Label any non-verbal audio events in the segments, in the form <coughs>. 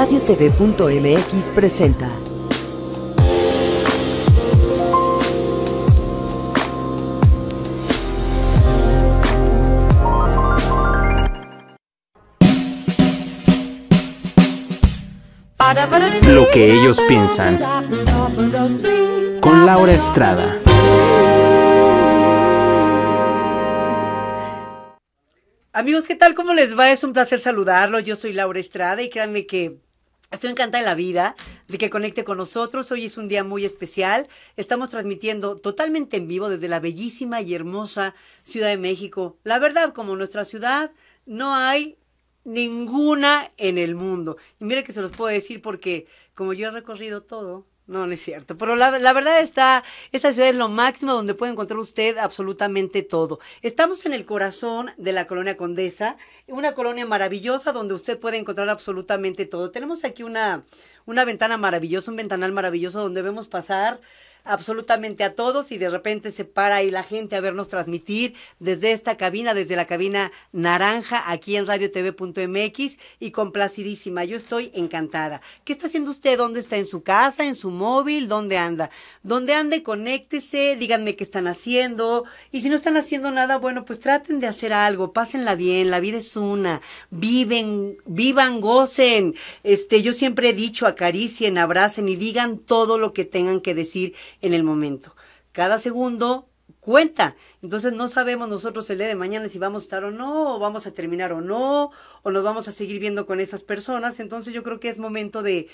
Radiotv.mx presenta. Lo que ellos piensan. Con Laura Estrada. Amigos, ¿qué tal? ¿Cómo les va? Es un placer saludarlos. Yo soy Laura Estrada y créanme que Estoy encantada de la vida, de que conecte con nosotros. Hoy es un día muy especial. Estamos transmitiendo totalmente en vivo desde la bellísima y hermosa Ciudad de México. La verdad, como nuestra ciudad, no hay ninguna en el mundo. Y mire que se los puedo decir porque como yo he recorrido todo, no, no es cierto. Pero la, verdad está, esta ciudad es lo máximo donde puede encontrar usted absolutamente todo. Estamos en el corazón de la colonia Condesa, una colonia maravillosa donde usted puede encontrar absolutamente todo. Tenemos aquí una, una ventana maravillosa, un ventanal maravilloso donde vemos pasar absolutamente a todos y de repente se para ahí la gente a vernos transmitir desde esta cabina, desde la cabina naranja aquí en radiotv.mx y complacidísima, yo estoy encantada. ¿Qué está haciendo usted? ¿Dónde está? ¿En su casa? ¿En su móvil? ¿Dónde anda? ¿Dónde ande? Conéctese, díganme qué están haciendo y si no están haciendo nada, bueno, pues traten de hacer algo, pásenla bien, la vida es una, viven, vivan, gocen. Este, yo siempre he dicho, acaricien, abracen y digan todo lo que tengan que decir en el momento. Cada segundo cuenta. Entonces no sabemos nosotros el día de mañana si vamos a estar o no, o vamos a terminar o no, o nos vamos a seguir viendo con esas personas. Entonces yo creo que es momento de,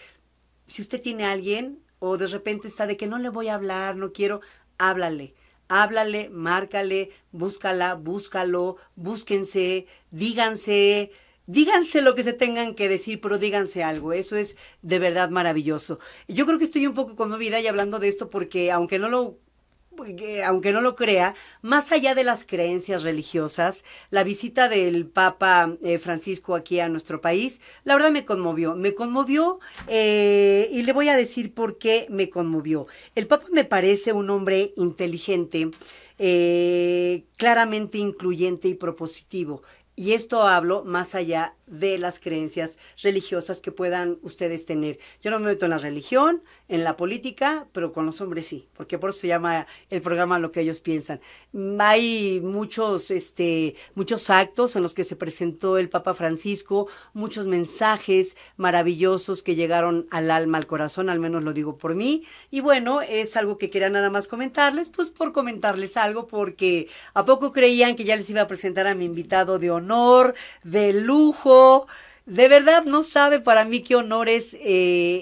si usted tiene alguien o de repente está de que no le voy a hablar, no quiero, háblale. Háblale, márcale, búscala, búscalo, búsquense, díganse, díganse lo que se tengan que decir, pero díganse algo. Eso es de verdad maravilloso. Yo creo que estoy un poco conmovida y hablando de esto porque aunque no lo aunque no lo crea, más allá de las creencias religiosas, la visita del Papa eh, Francisco aquí a nuestro país, la verdad me conmovió. Me conmovió eh, y le voy a decir por qué me conmovió. El Papa me parece un hombre inteligente, eh, claramente incluyente y propositivo. Y esto hablo más allá de las creencias religiosas que puedan ustedes tener. Yo no me meto en la religión, en la política, pero con los hombres sí, porque por eso se llama el programa Lo que ellos piensan. Hay muchos, este, muchos actos en los que se presentó el Papa Francisco, muchos mensajes maravillosos que llegaron al alma, al corazón, al menos lo digo por mí. Y bueno, es algo que quería nada más comentarles, pues por comentarles algo, porque ¿a poco creían que ya les iba a presentar a mi invitado de honor, de lujo? De verdad no sabe para mí qué honores eh,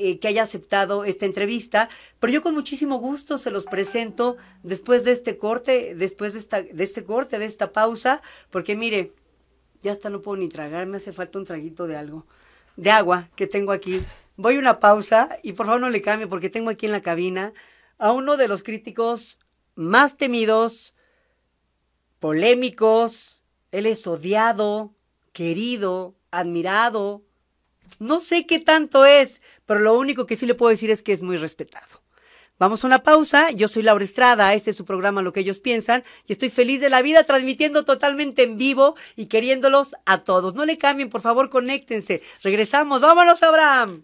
eh, que haya aceptado esta entrevista, pero yo con muchísimo gusto se los presento después de este corte, después de, esta, de este corte, de esta pausa, porque mire, ya hasta no puedo ni tragar, me hace falta un traguito de algo, de agua que tengo aquí. Voy a una pausa y por favor no le cambie porque tengo aquí en la cabina a uno de los críticos más temidos, polémicos, él es odiado, querido, admirado. No sé qué tanto es, pero lo único que sí le puedo decir es que es muy respetado. Vamos a una pausa. Yo soy Laura Estrada. Este es su programa Lo que ellos piensan. Y estoy feliz de la vida transmitiendo totalmente en vivo y queriéndolos a todos. No le cambien, por favor, conéctense. Regresamos. Vámonos, Abraham.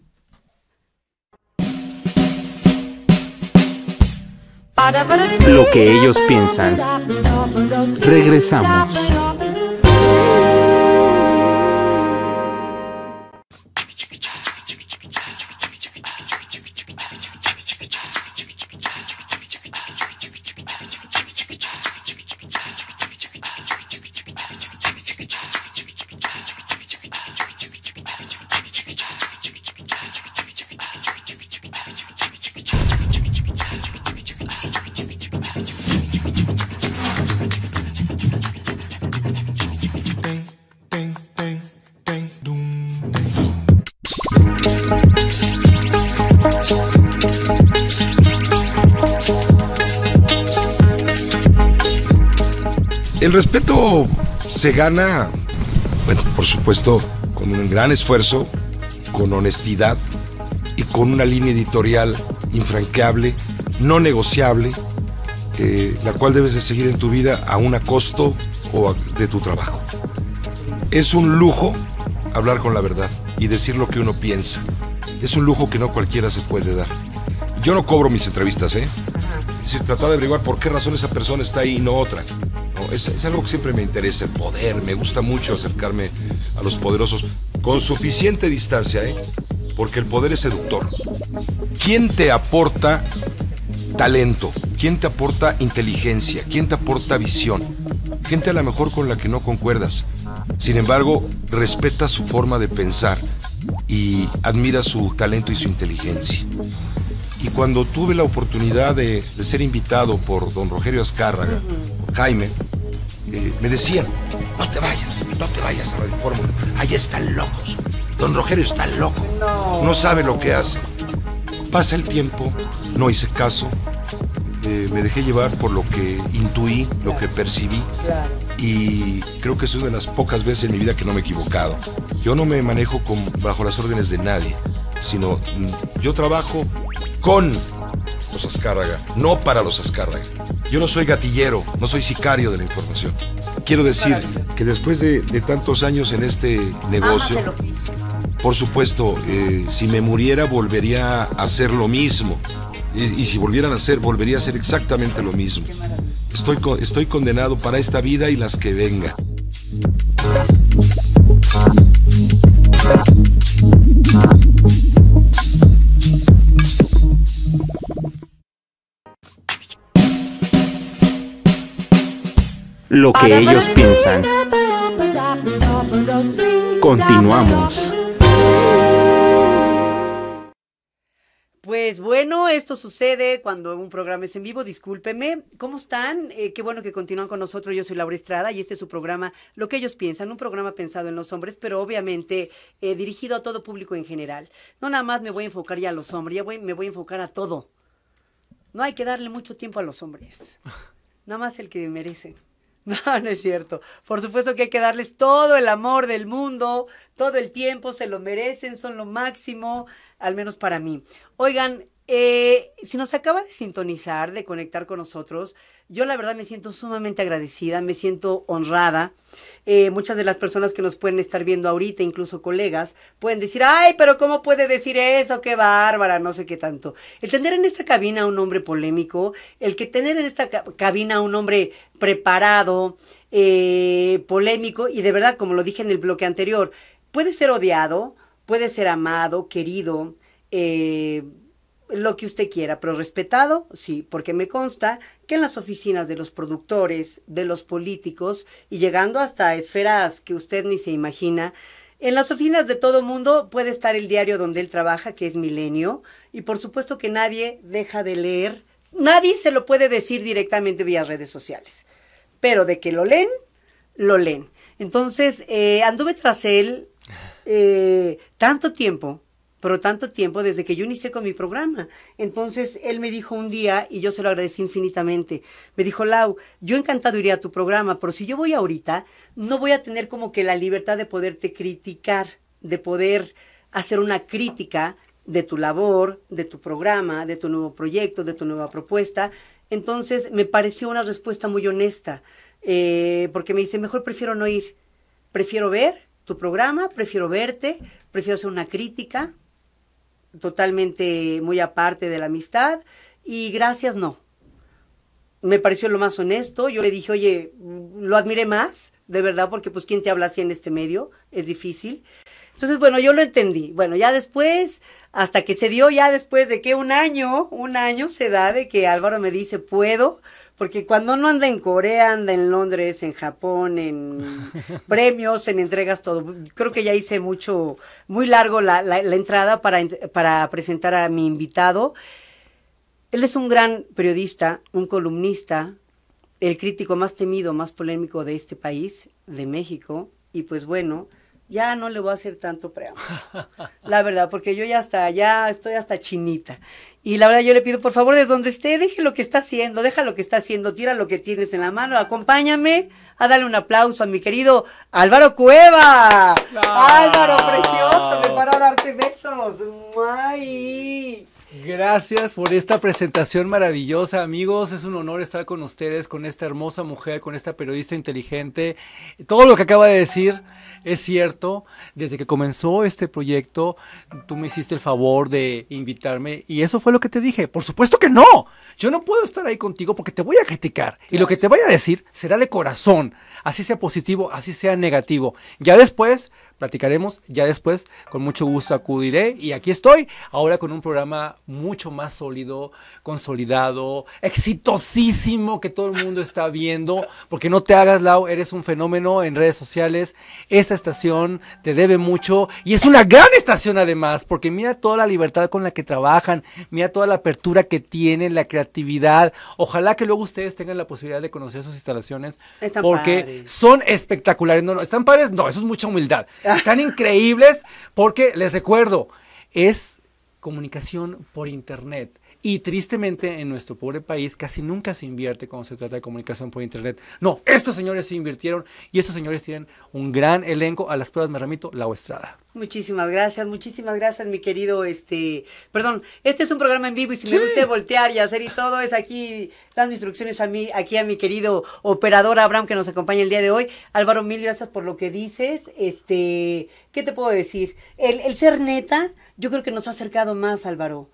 Lo que ellos piensan. Regresamos. el respeto se gana, bueno, por supuesto, con un gran esfuerzo, con honestidad y con una línea editorial infranqueable, no negociable, eh, la cual debes de seguir en tu vida a un costo o de tu trabajo. Es un lujo hablar con la verdad y decir lo que uno piensa. Es un lujo que no cualquiera se puede dar. Yo no cobro mis entrevistas, ¿eh? Es decir, tratar de averiguar por qué razón esa persona está ahí y no otra es, algo que siempre me interesa, el poder, me gusta mucho acercarme a los poderosos con suficiente distancia, ¿eh? porque el poder es seductor. ¿Quién te aporta talento? ¿Quién te aporta inteligencia? ¿Quién te aporta visión? Gente a lo mejor con la que no concuerdas. Sin embargo, respeta su forma de pensar y admira su talento y su inteligencia. Y cuando tuve la oportunidad de, ser invitado por don Rogerio Azcárraga, Jaime, me decían, no te vayas, no te vayas a Radio Fórmula, ahí están locos. Don rogerio está loco, no. sabe lo que hace. Pasa el tiempo, no hice caso, eh, me dejé llevar por lo que intuí, lo que percibí. Y creo que es una de las pocas veces en mi vida que no me he equivocado. Yo no me manejo con, bajo las órdenes de nadie, sino mm, yo trabajo con los Azcárraga, no para los Azcárraga. Yo no soy gatillero, no soy sicario de la información. Quiero decir que después de, tantos años en este negocio, por supuesto, eh, si me muriera volvería a hacer lo mismo. Y, si volvieran a hacer, volvería a hacer exactamente lo mismo. Estoy, estoy condenado para esta vida y las que vengan. lo que ellos piensan. Continuamos. Pues bueno, esto sucede cuando un programa es en vivo, discúlpeme. ¿Cómo están? Eh, qué bueno que continúan con nosotros. Yo soy Laura Estrada y este es su programa Lo que ellos piensan, un programa pensado en los hombres, pero obviamente eh, dirigido a todo público en general. No nada más me voy a enfocar ya a los hombres, voy, me voy a enfocar a todo. No hay que darle mucho tiempo a los hombres, <laughs> nada más el que merecen. No, no es cierto. Por supuesto que hay que darles todo el amor del mundo, todo el tiempo, se lo merecen, son lo máximo, al menos para mí. Oigan, eh, si nos acaba de sintonizar, de conectar con nosotros, yo la verdad me siento sumamente agradecida, me siento honrada. Eh, muchas de las personas que nos pueden estar viendo ahorita, incluso colegas, pueden decir, ay, pero ¿cómo puede decir eso? Qué bárbara, no sé qué tanto. El tener en esta cabina un hombre polémico, el que tener en esta cabina un hombre preparado, eh, polémico, y de verdad, como lo dije en el bloque anterior, puede ser odiado, puede ser amado, querido. Eh, lo que usted quiera, pero respetado, sí, porque me consta que en las oficinas de los productores, de los políticos y llegando hasta esferas que usted ni se imagina, en las oficinas de todo mundo puede estar el diario donde él trabaja, que es Milenio, y por supuesto que nadie deja de leer, nadie se lo puede decir directamente vía redes sociales, pero de que lo leen, lo leen. Entonces, eh, anduve tras él eh, tanto tiempo pero tanto tiempo desde que yo inicié con mi programa. Entonces él me dijo un día, y yo se lo agradecí infinitamente, me dijo, Lau, yo encantado iría a tu programa, pero si yo voy ahorita, no voy a tener como que la libertad de poderte criticar, de poder hacer una crítica de tu labor, de tu programa, de tu nuevo proyecto, de tu nueva propuesta. Entonces me pareció una respuesta muy honesta, eh, porque me dice, mejor prefiero no ir, prefiero ver tu programa, prefiero verte, prefiero hacer una crítica, totalmente muy aparte de la amistad y gracias no. Me pareció lo más honesto, yo le dije, oye, lo admiré más, de verdad, porque pues quién te habla así en este medio, es difícil. Entonces, bueno, yo lo entendí. Bueno, ya después, hasta que se dio, ya después de que un año, un año se da de que Álvaro me dice, puedo, porque cuando uno anda en Corea, anda en Londres, en Japón, en <laughs> premios, en entregas, todo. Creo que ya hice mucho, muy largo la, la entrada para, para presentar a mi invitado. Él es un gran periodista, un columnista, el crítico más temido, más polémico de este país, de México. Y pues bueno, ya no le voy a hacer tanto preámbulo. La verdad, porque yo ya hasta, ya estoy hasta chinita. Y la verdad yo le pido, por favor, de donde esté, deje lo que está haciendo, deja lo que está haciendo, tira lo que tienes en la mano, acompáñame a darle un aplauso a mi querido Álvaro Cueva. Álvaro, precioso, me paro a darte besos. ay Gracias por esta presentación maravillosa, amigos. Es un honor estar con ustedes, con esta hermosa mujer, con esta periodista inteligente. Todo lo que acaba de decir es cierto. Desde que comenzó este proyecto, tú me hiciste el favor de invitarme y eso fue lo que te dije. Por supuesto que no. Yo no puedo estar ahí contigo porque te voy a criticar y lo que te voy a decir será de corazón, así sea positivo, así sea negativo. Ya después platicaremos. Ya después, con mucho gusto acudiré y aquí estoy, ahora con un programa mucho más sólido, consolidado, exitosísimo que todo el mundo está viendo, porque no te hagas, lao, eres un fenómeno en redes sociales. Esta estación te debe mucho y es una gran estación además, porque mira toda la libertad con la que trabajan, mira toda la apertura que tienen, la creatividad. Ojalá que luego ustedes tengan la posibilidad de conocer sus instalaciones, porque son espectaculares. No, no, están pares no, eso es mucha humildad. <laughs> están increíbles porque les recuerdo, es comunicación por internet. Y tristemente en nuestro pobre país casi nunca se invierte cuando se trata de comunicación por Internet. No, estos señores se invirtieron y estos señores tienen un gran elenco. A las pruebas me remito, la Estrada. Muchísimas gracias, muchísimas gracias, mi querido, este, perdón, este es un programa en vivo y si me gusta voltear y hacer y todo, es aquí dando instrucciones a mí, aquí a mi querido operador Abraham que nos acompaña el día de hoy. Álvaro, mil gracias por lo que dices, este, ¿qué te puedo decir? El, el ser neta, yo creo que nos ha acercado más, Álvaro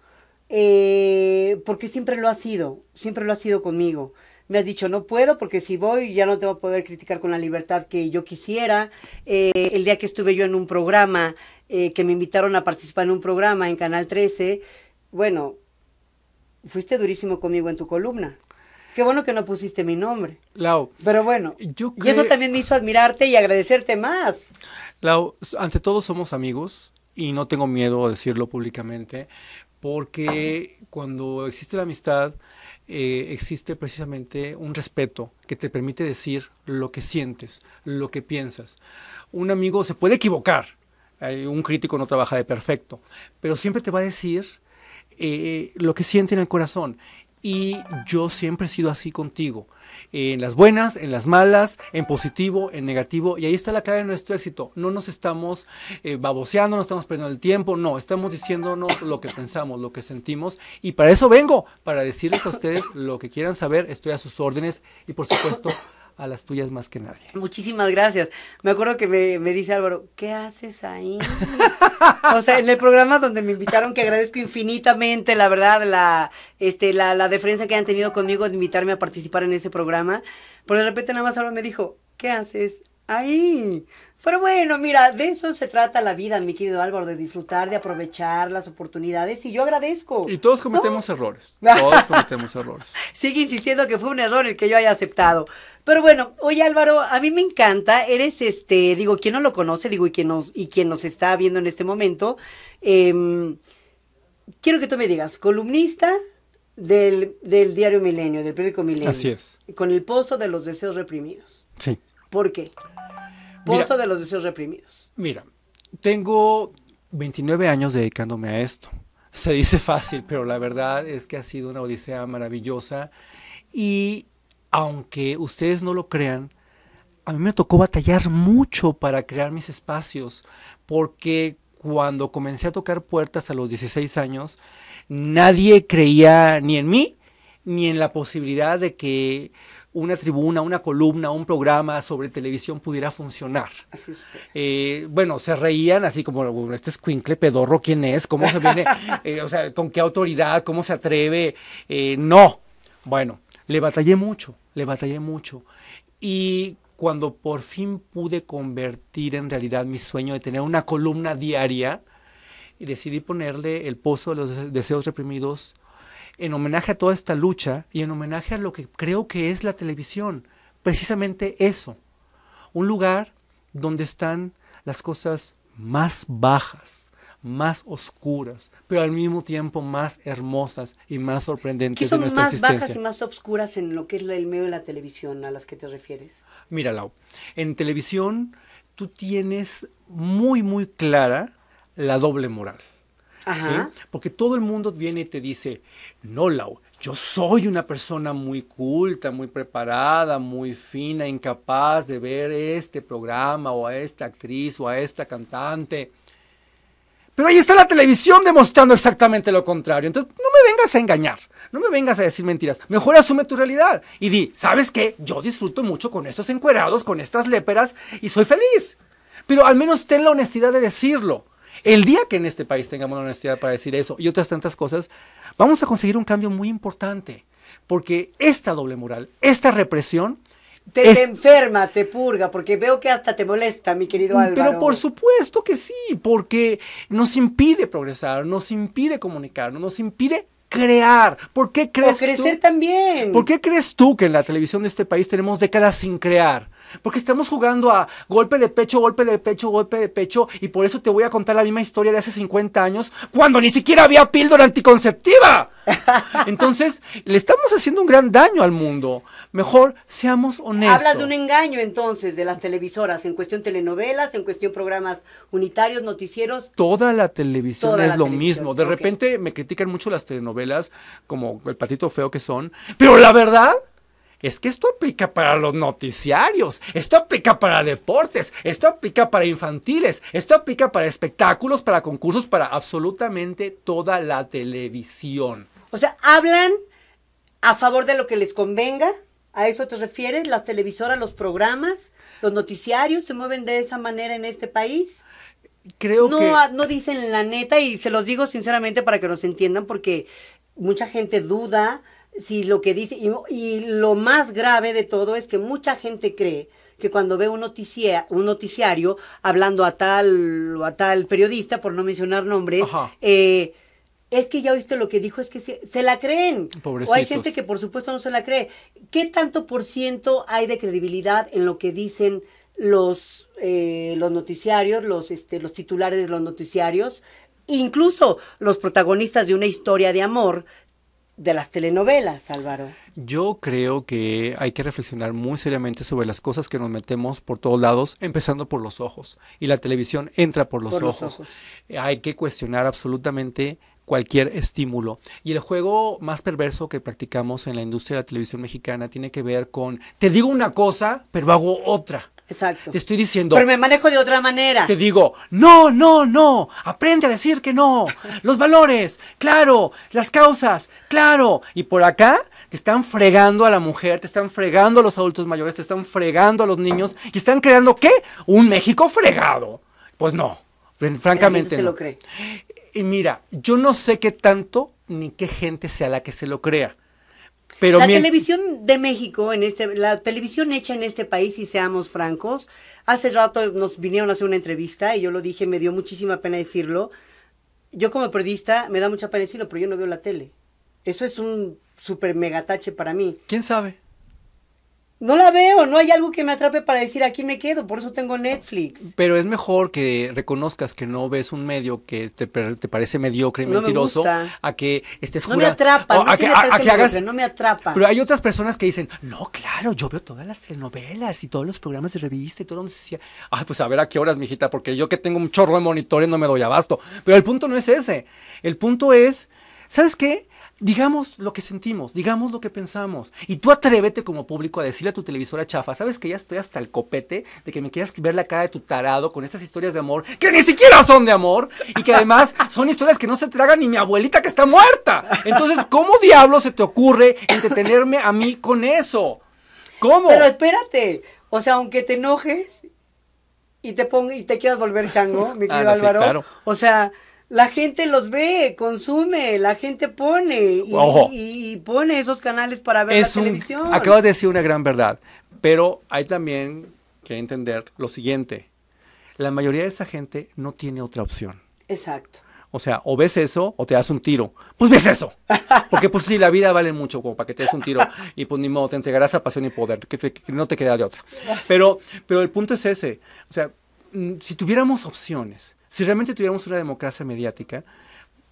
eh, porque siempre lo ha sido, siempre lo ha sido conmigo. Me has dicho, no puedo porque si voy ya no te voy a poder criticar con la libertad que yo quisiera. Eh, el día que estuve yo en un programa, eh, que me invitaron a participar en un programa en Canal 13, bueno, fuiste durísimo conmigo en tu columna. Qué bueno que no pusiste mi nombre. Lau. Pero bueno, yo y eso también me hizo admirarte y agradecerte más. Lau, ante todo somos amigos y no tengo miedo a decirlo públicamente, porque cuando existe la amistad, eh, existe precisamente un respeto que te permite decir lo que sientes, lo que piensas. Un amigo se puede equivocar, un crítico no trabaja de perfecto, pero siempre te va a decir eh, lo que siente en el corazón y yo siempre he sido así contigo. En las buenas, en las malas, en positivo, en negativo. Y ahí está la clave de nuestro éxito. No nos estamos eh, baboseando, no estamos perdiendo el tiempo, no, estamos diciéndonos lo que pensamos, lo que sentimos. Y para eso vengo, para decirles a ustedes lo que quieran saber. Estoy a sus órdenes y por supuesto a las tuyas más que nadie. Muchísimas gracias. Me acuerdo que me, dice Álvaro, ¿qué haces ahí? o sea, en el programa donde me invitaron, que agradezco infinitamente, la verdad, la, este, la, la deferencia que han tenido conmigo de invitarme a participar en ese programa, pero de repente nada más Álvaro me dijo, ¿qué haces Ahí. Pero bueno, mira, de eso se trata la vida, mi querido Álvaro, de disfrutar, de aprovechar las oportunidades y yo agradezco. Y todos cometemos errores, todos <laughs> cometemos errores. Sigue insistiendo que fue un error el que yo haya aceptado. Pero bueno, oye Álvaro, a mí me encanta, eres este, digo, quien no lo conoce, digo, y quien nos, y quien nos está viendo en este momento, em, quiero que tú me digas, columnista del, del diario Milenio, del periódico Milenio. Así es. Con el pozo de los deseos reprimidos. Sí. ¿Por qué? esposa de los deseos reprimidos. Mira, tengo 29 años dedicándome a esto. <laughs> Se dice fácil, pero la verdad es que ha sido una odisea maravillosa. Y aunque ustedes no lo crean, a mí me tocó batallar mucho para crear mis espacios, porque cuando comencé a tocar puertas a los 16 años, nadie creía ni en mí, ni en la posibilidad de que una tribuna, una columna, un programa sobre televisión pudiera funcionar. Eh, bueno, se reían así como, este es Quincle Pedorro, ¿quién es? ¿Cómo se viene? <laughs> Eh, o sea, ¿con qué autoridad? ¿Cómo se atreve? Eh, no. Bueno, le batallé mucho, le batallé mucho. Y cuando por fin pude convertir en realidad mi sueño de tener una columna diaria, decidí ponerle El Pozo de los Deseos Reprimidos en homenaje a toda esta lucha y en homenaje a lo que creo que es la televisión. Precisamente eso. Un lugar donde están las cosas más bajas, más oscuras, pero al mismo tiempo más hermosas y más sorprendentes ¿Qué son más bajas y más oscuras en lo que es el medio de la televisión a las que te refieres? Mira, Lau, en televisión tú tienes muy, muy clara la doble moral. Porque todo el mundo viene y te dice, no, Lau, yo soy una persona muy culta, muy preparada, muy fina, incapaz de ver este programa o a esta actriz o a esta cantante. Pero ahí está la televisión demostrando exactamente lo contrario. Entonces, no me vengas a engañar, no me vengas a decir mentiras. Mejor asume tu realidad y di, ¿sabes qué? Yo disfruto mucho con estos encuerados, con estas léperas y soy feliz. Pero al menos ten la honestidad de decirlo. El día que en este país tengamos la honestidad para decir eso y otras tantas cosas, vamos a conseguir un cambio muy importante, porque esta doble moral, esta represión, te, enferma, te purga, porque veo que hasta te molesta, mi querido mm, Álvaro. Pero por supuesto que sí, porque nos impide progresar, nos impide comunicarnos, nos impide crear. ¿Por qué crees crecer también. ¿Por qué crees tú que en la televisión de este país tenemos décadas sin crear? Porque estamos jugando a golpe de pecho, golpe de pecho, golpe de pecho, y por eso te voy a contar la misma historia de hace 50 años, cuando ni siquiera había píldora anticonceptiva. <laughs> Entonces, le estamos haciendo un gran daño al mundo. Mejor seamos honestos. Hablas de un engaño entonces de las televisoras, en cuestión telenovelas, en cuestión programas unitarios, noticieros. Toda la televisión es lo mismo. De repente me critican mucho las telenovelas, como el patito feo que son, pero la verdad es que esto aplica para los noticiarios, esto aplica para deportes, esto aplica para infantiles, esto aplica para espectáculos, para concursos, para absolutamente toda la televisión. O sea, hablan a favor de lo que les convenga. ¿A eso te refieres? ¿Las televisoras, los programas, los noticiarios se mueven de esa manera en este país? Creo que... No dicen la neta y se los digo sinceramente para que nos entiendan porque mucha gente duda, si lo que dice, y, lo más grave de todo es que mucha gente cree que cuando ve un, noticia, un noticiario hablando a tal o a tal periodista, por no mencionar nombres, eh, es que ya oíste lo que dijo, es que se, la creen. O hay gente que por supuesto no se la cree. ¿Qué tanto por ciento hay de credibilidad en lo que dicen los, eh, los noticiarios, los, este, los titulares de los noticiarios? Incluso los protagonistas de una historia de amor de las telenovelas, Álvaro? Yo creo que hay que reflexionar muy seriamente sobre las cosas que nos metemos por todos lados, empezando por los ojos. Y la televisión entra por los, ojos. Hay que cuestionar absolutamente cualquier estímulo. Y el juego más perverso que practicamos en la industria de la televisión mexicana tiene que ver con, te digo una cosa, pero hago otra. Exacto. Te estoy diciendo. Pero me manejo de otra manera. Te digo, no, no, no. Aprende a decir que no. Los valores, claro. Las causas, claro. Y por acá te están fregando a la mujer, te están fregando a los adultos mayores, te están fregando a los niños y están creando qué? Un México fregado. Pues no. Francamente. se lo cree. Y mira, yo no sé qué tanto ni qué gente sea la que se lo crea la televisión de México, en este, la televisión hecha en este país, y seamos francos, hace rato nos vinieron a hacer una entrevista y yo lo dije, me dio muchísima pena decirlo. Yo como periodista me da mucha pena decirlo, pero yo no veo la tele. Eso es un super megatache para mí. ¿Quién sabe? No la veo, no hay algo que me atrape para decir aquí me quedo, por eso tengo Netflix. Pero es mejor que reconozcas que no ves un medio que te, parece mediocre y mentiroso a que estés No me atrapa, no, a que, no me atrapa. Pero hay otras personas que dicen, no, claro, yo veo todas las telenovelas y todos los programas de revista y todo donde decía, ay, ah, pues a ver a qué horas, mijita, porque yo que tengo un chorro de monitores no me doy abasto. Pero el punto no es ese. El punto es, ¿sabes qué? Digamos lo que sentimos, digamos lo que pensamos. Y tú atrévete como público a decirle a tu televisora chafa, ¿sabes que ya estoy hasta el copete de que me quieras ver la cara de tu tarado con esas historias de amor que ni siquiera son de amor y que además son historias que no se tragan ni mi abuelita que está muerta? Entonces, ¿cómo diablo se te ocurre entretenerme a mí con eso? ¿Cómo? Pero espérate, o sea, aunque te enojes y te y te quieras volver chango, mi ah, querido Álvaro, o sea, la gente los ve, consume, la gente pone y, pone esos canales para ver la televisión. Acabas de decir una gran verdad, pero hay también que entender lo siguiente. La mayoría de esa gente no tiene otra opción. Exacto. O sea, o ves eso o te das un tiro. Pues ves eso. <laughs> Porque pues sí, la vida vale mucho como para que te des un tiro. Y pues ni modo, te entregarás a pasión y poder, que, no te queda de otra. Pero, pero el punto es ese. O sea, mm, si tuviéramos opciones, si realmente tuviéramos una democracia mediática,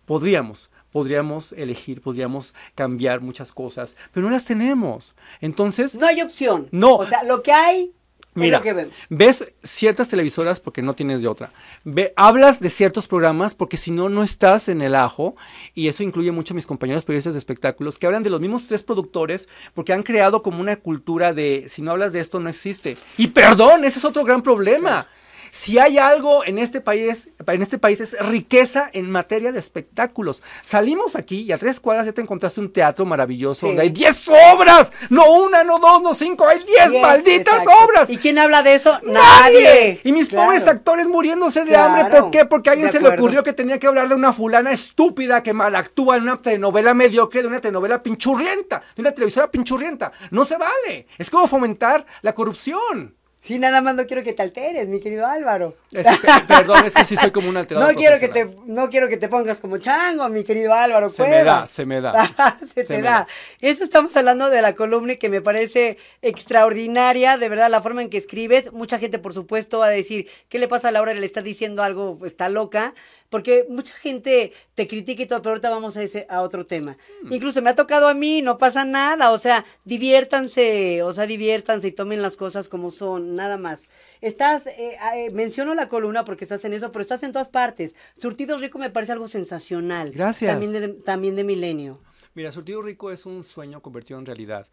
podríamos, podríamos elegir, podríamos cambiar muchas cosas, pero no las tenemos. Entonces... No hay opción. No. O sea, lo que hay Mira, que ves ciertas televisoras porque no tienes de otra. Ve, hablas de ciertos programas porque si no, no estás en el ajo. Y eso incluye mucho a mis compañeros periodistas de espectáculos que hablan de los mismos tres productores porque han creado como una cultura de si no hablas de esto, no existe. Y perdón, ese es otro gran problema. Si hay algo en este país, en este país es riqueza en materia de espectáculos. Salimos aquí y a tres cuadras ya te encontraste un teatro maravilloso donde hay diez obras, no una, no dos, no cinco, hay diez malditas obras. ¿Y quién habla de eso? Nadie. Y mis pobres actores muriéndose de hambre, ¿por qué? Porque a alguien se le ocurrió que tenía que hablar de una fulana estúpida que mal actúa en una telenovela mediocre, de una telenovela pinchurrienta, de una televisora pinchurrienta. No se vale. Es como fomentar la corrupción. Sí, nada más no quiero que te alteres, mi querido Álvaro. Eh, perdón, es que sí soy como un <laughs> alterado. No quiero que te, no quiero que te pongas como chango, mi querido Álvaro. Se me da, se me da. <laughs> se, te da. da. Eso estamos hablando de la columna que me parece extraordinaria, de verdad, la forma en que escribes. Mucha gente, por supuesto, va a decir, ¿qué le pasa a Laura? Le está diciendo algo, pues, está loca porque mucha gente te critica y todo, pero ahorita vamos a, ese, a otro tema. Hmm. Incluso me ha tocado a mí, no pasa nada, o sea, diviértanse, o sea, diviértanse y tomen las cosas como son, nada más. Estás, eh, eh, menciono la columna porque estás en eso, pero estás en todas partes. Surtido Rico me parece algo sensacional. Gracias. También de, también de Milenio. Mira, Surtido Rico es un sueño convertido en realidad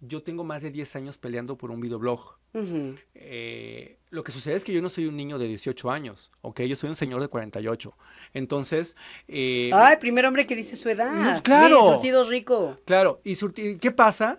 yo tengo más de 10 años peleando por un videoblog. Eh, lo que sucede es que yo no soy un niño de 18 años, ¿ok? Yo soy un señor de 48. Entonces... ah, eh, el primer hombre que dice su edad! ¡Claro! surtido rico! Claro. ¿Y ¿qué pasa?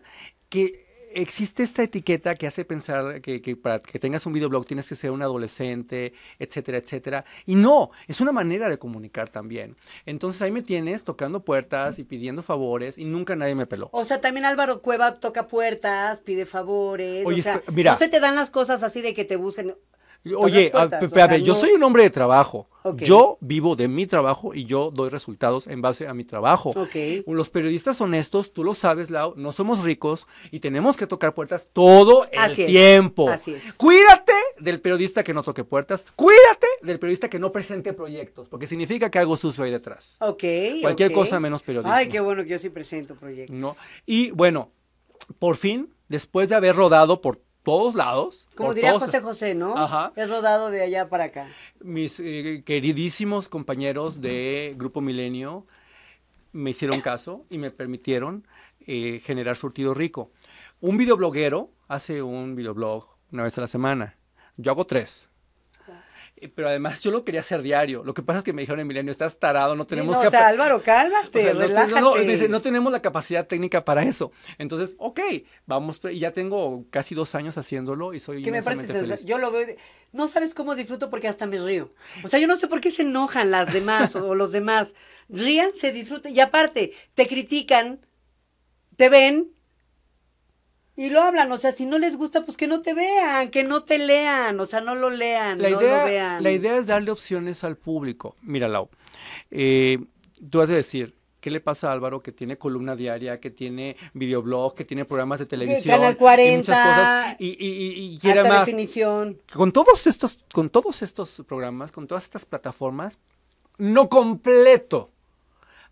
Que existe esta etiqueta que hace pensar que, para que tengas un videoblog tienes que ser un adolescente, etcétera, etcétera. Y no, es una manera de comunicar también. Entonces ahí me tienes tocando puertas y pidiendo favores y nunca nadie me peló. O sea, también Álvaro Cueva toca puertas, pide favores. Oye, o mira, no se te dan las cosas así de que te busquen. Oye, ah, espérate, yo soy un hombre de trabajo. Yo vivo de mi trabajo y yo doy resultados en base a mi trabajo. Los periodistas honestos, tú lo sabes, Lau, no somos ricos y tenemos que tocar puertas todo el tiempo. Así es. Cuídate del periodista que no toque puertas, cuídate del periodista que no presente proyectos, porque significa que algo sucio hay detrás. Ok. Cualquier cosa menos periodismo. Ay, qué bueno que yo sí presento proyectos. Y bueno, por fin, después de haber rodado por todos lados. Como diría José José, ¿no? Ajá. Es rodado de allá para acá. Mis eh, queridísimos compañeros de Grupo Milenio me hicieron caso y me permitieron eh, generar surtido rico. Un videobloguero hace un videoblog una vez a la semana. Yo hago tres. Eh, pero además yo lo quería hacer diario. Lo que pasa es que me dijeron, Emiliano, estás tarado, no tenemos... Sí, no, o Álvaro, cálmate, relájate. No, no, tenemos la capacidad técnica para eso. Entonces, ok, vamos, y ya tengo casi dos años haciéndolo y soy Que me parece, feliz. yo lo veo, no sabes cómo disfruto porque hasta me río. O sea, yo no sé por qué se enojan las demás o, los demás. Rían, se disfruten, y aparte, te critican, te ven, y lo hablan, o sea, si no les gusta, pues que no te vean, que no te lean, o sea, no lo lean, la no lo vean. La idea es darle opciones al público. Mira, Lau, eh, tú has de decir, ¿Qué le pasa a Álvaro que tiene columna diaria, que tiene videoblog, que tiene programas de televisión? Canal 40. muchas cosas. Y, y, y, más. definición. Con todos, estos, con todos estos programas, con todas estas plataformas, no completo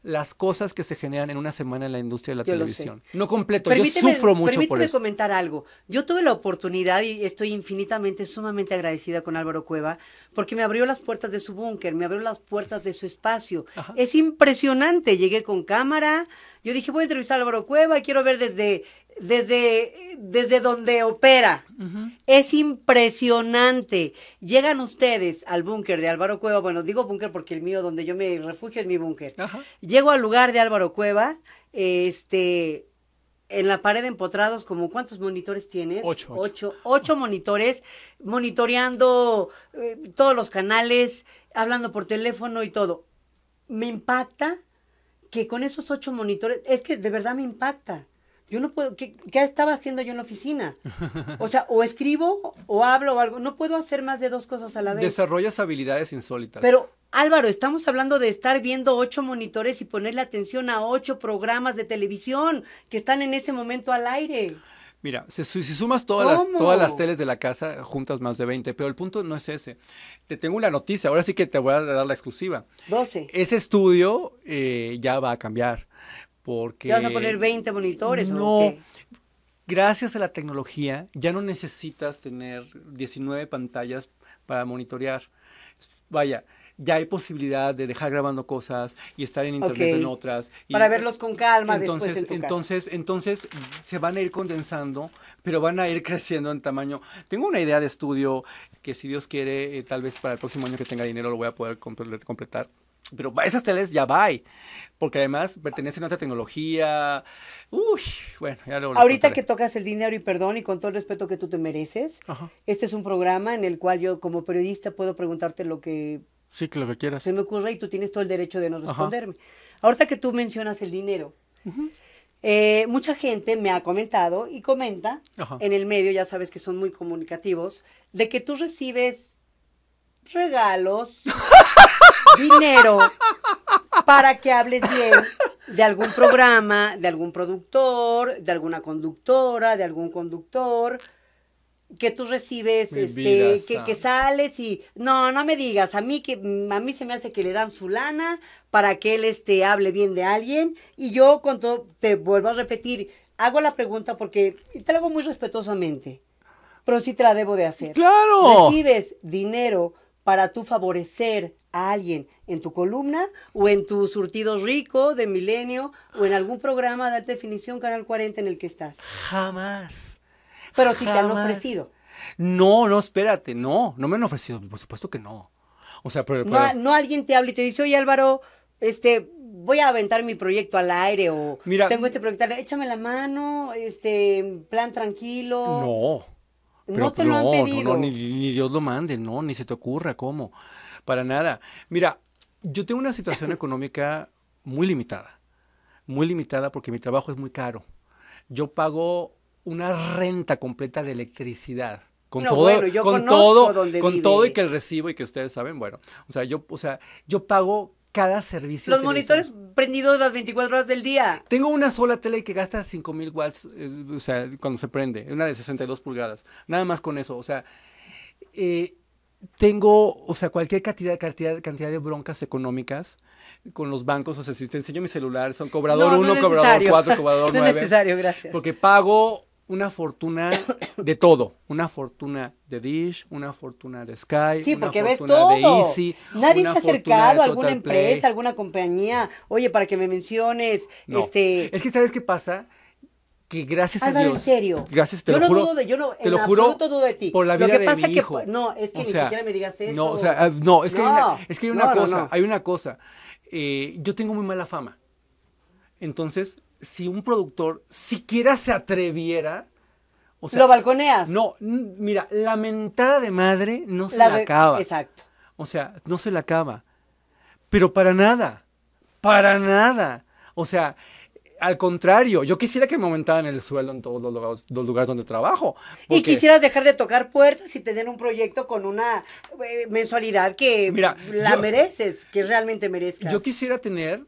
las cosas que se generan en una semana en la industria de la televisión. No completo, yo sufro mucho por eso. comentar algo. Yo tuve la oportunidad y estoy infinitamente, sumamente agradecida con Álvaro Cueva porque me abrió las puertas de su búnker, me abrió las puertas de su espacio. Es impresionante. Llegué con cámara, yo dije, voy a entrevistar a Álvaro Cueva, y quiero ver desde desde, desde donde opera. Es impresionante. Llegan ustedes al búnker de Álvaro Cueva. Bueno, digo búnker porque el mío, donde yo me refugio, es mi búnker. Llego al lugar de Álvaro Cueva, este, en la pared de empotrados, como cuántos monitores tienes? Ocho. Ocho, ocho, monitores, monitoreando eh, todos los canales, hablando por teléfono y todo. Me impacta que con esos ocho monitores, es que de verdad me impacta yo no puedo, ¿qué, estaba haciendo yo en la oficina? O sea, o escribo o hablo o algo, no puedo hacer más de dos cosas a la vez. Desarrollas habilidades insólitas. Pero Álvaro, estamos hablando de estar viendo ocho monitores y ponerle atención a ocho programas de televisión que están en ese momento al aire. Mira, si, sumas todas las, todas las teles de la casa, juntas más de 20, pero el punto no es ese. Te tengo una noticia, ahora sí que te voy a dar la exclusiva. 12. Ese estudio eh, ya va a cambiar. Porque... vas a poner 20 monitores no, o Gracias a la tecnología ya no necesitas tener 19 pantallas para monitorear. Vaya, ya hay posibilidad de dejar grabando cosas y estar en internet en otras. Para verlos con calma entonces, después en tu entonces, entonces se van a ir condensando, pero van a ir <laughs> creciendo en tamaño. Tengo una idea de estudio que si Dios quiere, eh, tal vez para el próximo año que tenga dinero lo voy a poder completar pero esas teles ya va, porque además pertenecen a otra tecnología. Uy, bueno, ya lo Ahorita que tocas el dinero y perdón y con todo el respeto que tú te mereces, este es un programa en el cual yo como periodista puedo preguntarte lo que Sí, que lo que quieras. Se me ocurre y tú tienes todo el derecho de no responderme. Ahorita que tú mencionas el dinero, eh, mucha gente me ha comentado y comenta en el medio, ya sabes que son muy comunicativos, de que tú recibes regalos. <laughs> dinero para que hables bien de algún programa, de algún productor, de alguna conductora, de algún conductor que tú recibes, este, que, sales y no, no me digas, a mí que a mí se me hace que le dan su lana para que él este, hable bien de alguien y yo todo, te vuelvo a repetir, hago la pregunta porque te la hago muy respetuosamente, pero sí te la debo de hacer. Claro. Recibes dinero para tú favorecer a alguien en tu columna o en tu surtido rico de milenio o en algún programa de alta definición Canal 40 en el que estás. Jamás. Pero si te han ofrecido. No, no, espérate, no, no me han ofrecido, por supuesto que no. O sea, pero, No, alguien te habla y te dice, oye Álvaro, este, voy a aventar mi proyecto al aire o tengo este proyecto, échame la mano, este, plan tranquilo. No no no, No, ni, Dios lo mande, no, ni se te ocurra, ¿cómo? Para nada. Mira, yo tengo una situación <coughs> económica muy limitada. Muy limitada porque mi trabajo es muy caro. Yo pago una renta completa de electricidad. Con todo, yo con todo, con todo y que recibo y que ustedes saben, bueno, o sea, yo, o sea, yo pago cada servicio. Los monitores prendidos las 24 horas del día. Tengo una sola tele que gasta 5000 watts, eh, cuando se prende, una de 62 pulgadas. Nada más con eso, o sea, eh, tengo, o sea, cualquier cantidad, cantidad, de broncas económicas con los bancos, o sea, si te enseño mi celular, son cobrador 1, cobrador 4, cobrador 9. <laughs> no es necesario, gracias. Porque pago una fortuna de todo. Una fortuna de Dish, una fortuna de Sky, sí, una fortuna todo. de Easy. Nadie se ha acercado a alguna empresa, alguna compañía. Oye, para que me menciones, este. Es que ¿sabes qué pasa? Que gracias a Dios. en serio. Gracias, te yo no juro. Dudo de, yo te lo juro. Dudo de ti. Por la vida lo que de pasa mi hijo. Que, no, es que ni siquiera me digas eso. No, o sea, ah, no, es que hay una, cosa, hay una cosa. Eh, yo tengo muy mala fama. Entonces, si un productor siquiera se atreviera. O lo balconeas. No, mira, la mentada de madre no se la, acaba. Exacto. O sea, no se la acaba. Pero para nada. Para nada. O sea, al contrario, yo quisiera que me aumentaran el sueldo en todos los lugares, donde trabajo. Y quisieras dejar de tocar puertas y tener un proyecto con una eh, mensualidad que la mereces, que realmente mereces Yo quisiera tener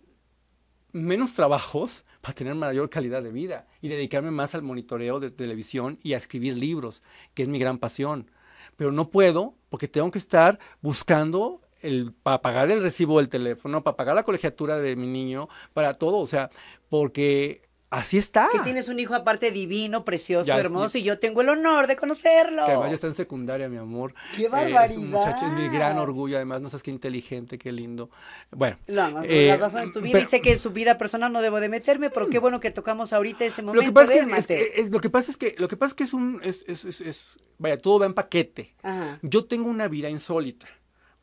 menos trabajos para tener mayor calidad de vida y dedicarme más al monitoreo de televisión y a escribir libros, que es mi gran pasión. Pero no puedo porque tengo que estar buscando el, para pagar el recibo del teléfono, para pagar la colegiatura de mi niño, para todo, o sea, porque Así está. Que tienes un hijo aparte divino, precioso, hermoso, y yo tengo el honor de conocerlo. Que además ya está en secundaria, mi amor. ¡Qué barbaridad! es muchacho, mi gran orgullo, además, no sabes qué inteligente, qué lindo. Bueno. No, no, eh, la razón tu vida, que en su vida personal no debo de meterme, pero qué bueno que tocamos ahorita ese momento. Lo que pasa, es, que, lo que, pasa es que, lo que pasa es que es un, es, vaya, todo va en paquete. Yo tengo una vida insólita.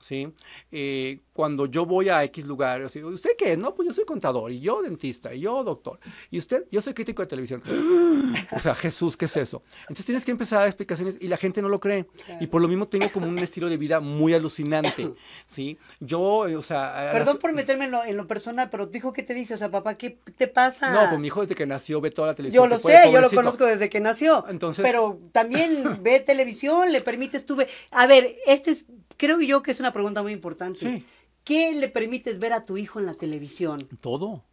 ¿sí? Eh, cuando yo voy a X lugares ¿usted qué No, pues yo soy contador, y yo dentista, y yo doctor, y usted, yo soy crítico de televisión. <gasps> o sea, Jesús, ¿qué es eso? Entonces tienes que empezar a dar explicaciones y la gente no lo cree. Y por lo mismo tengo como un estilo de vida muy alucinante, <coughs> ¿sí? Yo, o sea... Perdón por meterme en lo, personal, pero dijo, ¿qué te dice? O sea, papá, ¿qué te pasa? No, pues mi hijo desde que nació ve toda la televisión. Yo lo sé, yo lo conozco desde que nació. Entonces... Pero también <laughs> ve televisión, le permites tú ve... A ver, este es, creo yo que es una pregunta muy importante. ¿Qué le permites ver a tu hijo en la televisión? Todo.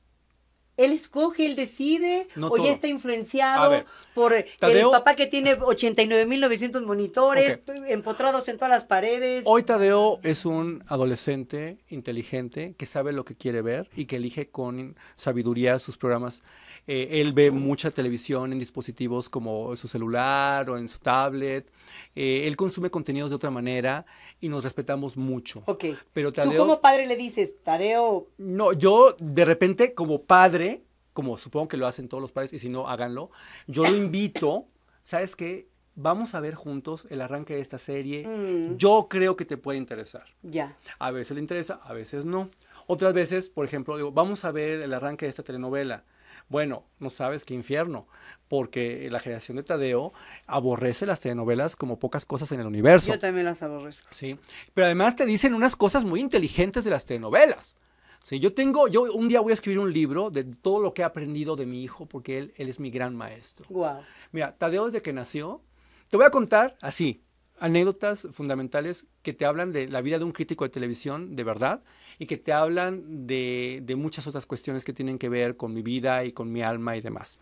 Él escoge, él decide, no o ya está influenciado por eh, el papá que tiene 89.900 monitores eh, empotrados en todas las paredes. Hoy Tadeo es un adolescente inteligente que sabe lo que quiere ver y que elige con sabiduría sus programas. Eh, él ve mucha televisión en dispositivos como su celular o en su tablet. Eh, él consume contenidos de otra manera y nos respetamos mucho. Ok. Pero ¿Tú como padre le dices, Tadeo? No, yo de repente como padre, como supongo que lo hacen todos los padres, y si no, háganlo, yo lo invito, ¿sabes qué? vamos a ver juntos el arranque de esta serie. Mm. Yo creo que te puede interesar. Ya. A veces le interesa, a veces no. Otras veces, por ejemplo, digo, vamos a ver el arranque de esta telenovela. Bueno, no sabes qué infierno, porque la generación de Tadeo aborrece las telenovelas como pocas cosas en el universo. Yo también las aborrezco. Sí, pero además te dicen unas cosas muy inteligentes de las telenovelas. Sí, yo tengo, yo un día voy a escribir un libro de todo lo que he aprendido de mi hijo, porque él, es mi gran maestro. Wow. Mira, Tadeo desde que nació, te voy a contar así, anécdotas fundamentales que te hablan de la vida de un crítico de televisión de verdad y que te hablan de, muchas otras cuestiones que tienen que ver con mi vida y con mi alma y demás.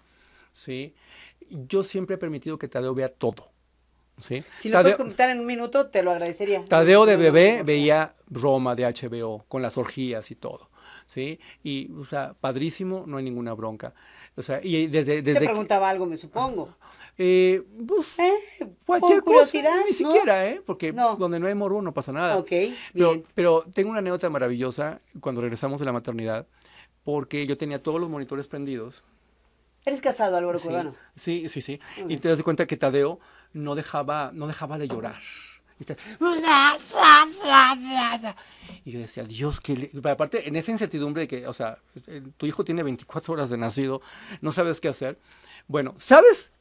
¿sí? Yo siempre he permitido que Tadeo vea todo. ¿sí? Si lo puedes comentar en un minuto, te lo agradecería. Tadeo de bebé veía Roma de HBO con las orgías y todo. ¿sí? Y, o sea, padrísimo, no hay ninguna bronca. O sea, y desde, desde Te preguntaba algo, me supongo. Eh, pues, ¿Eh? Cualquier curiosidad, cosa, ni siquiera, ¿eh? Porque donde no hay morbo no pasa nada. Ok, pero, bien. pero tengo una anécdota maravillosa cuando regresamos de la maternidad, porque yo tenía todos los monitores prendidos. ¿Eres casado, Álvaro sí, Sí, sí, sí. Y te das cuenta que Tadeo no dejaba, no dejaba de llorar. Ah, ah, ah, y, yo decía, Dios, que... Aparte, en esa incertidumbre de que, o sea, eh, tu hijo tiene 24 horas de nacido, no sabes qué hacer. Bueno, ¿sabes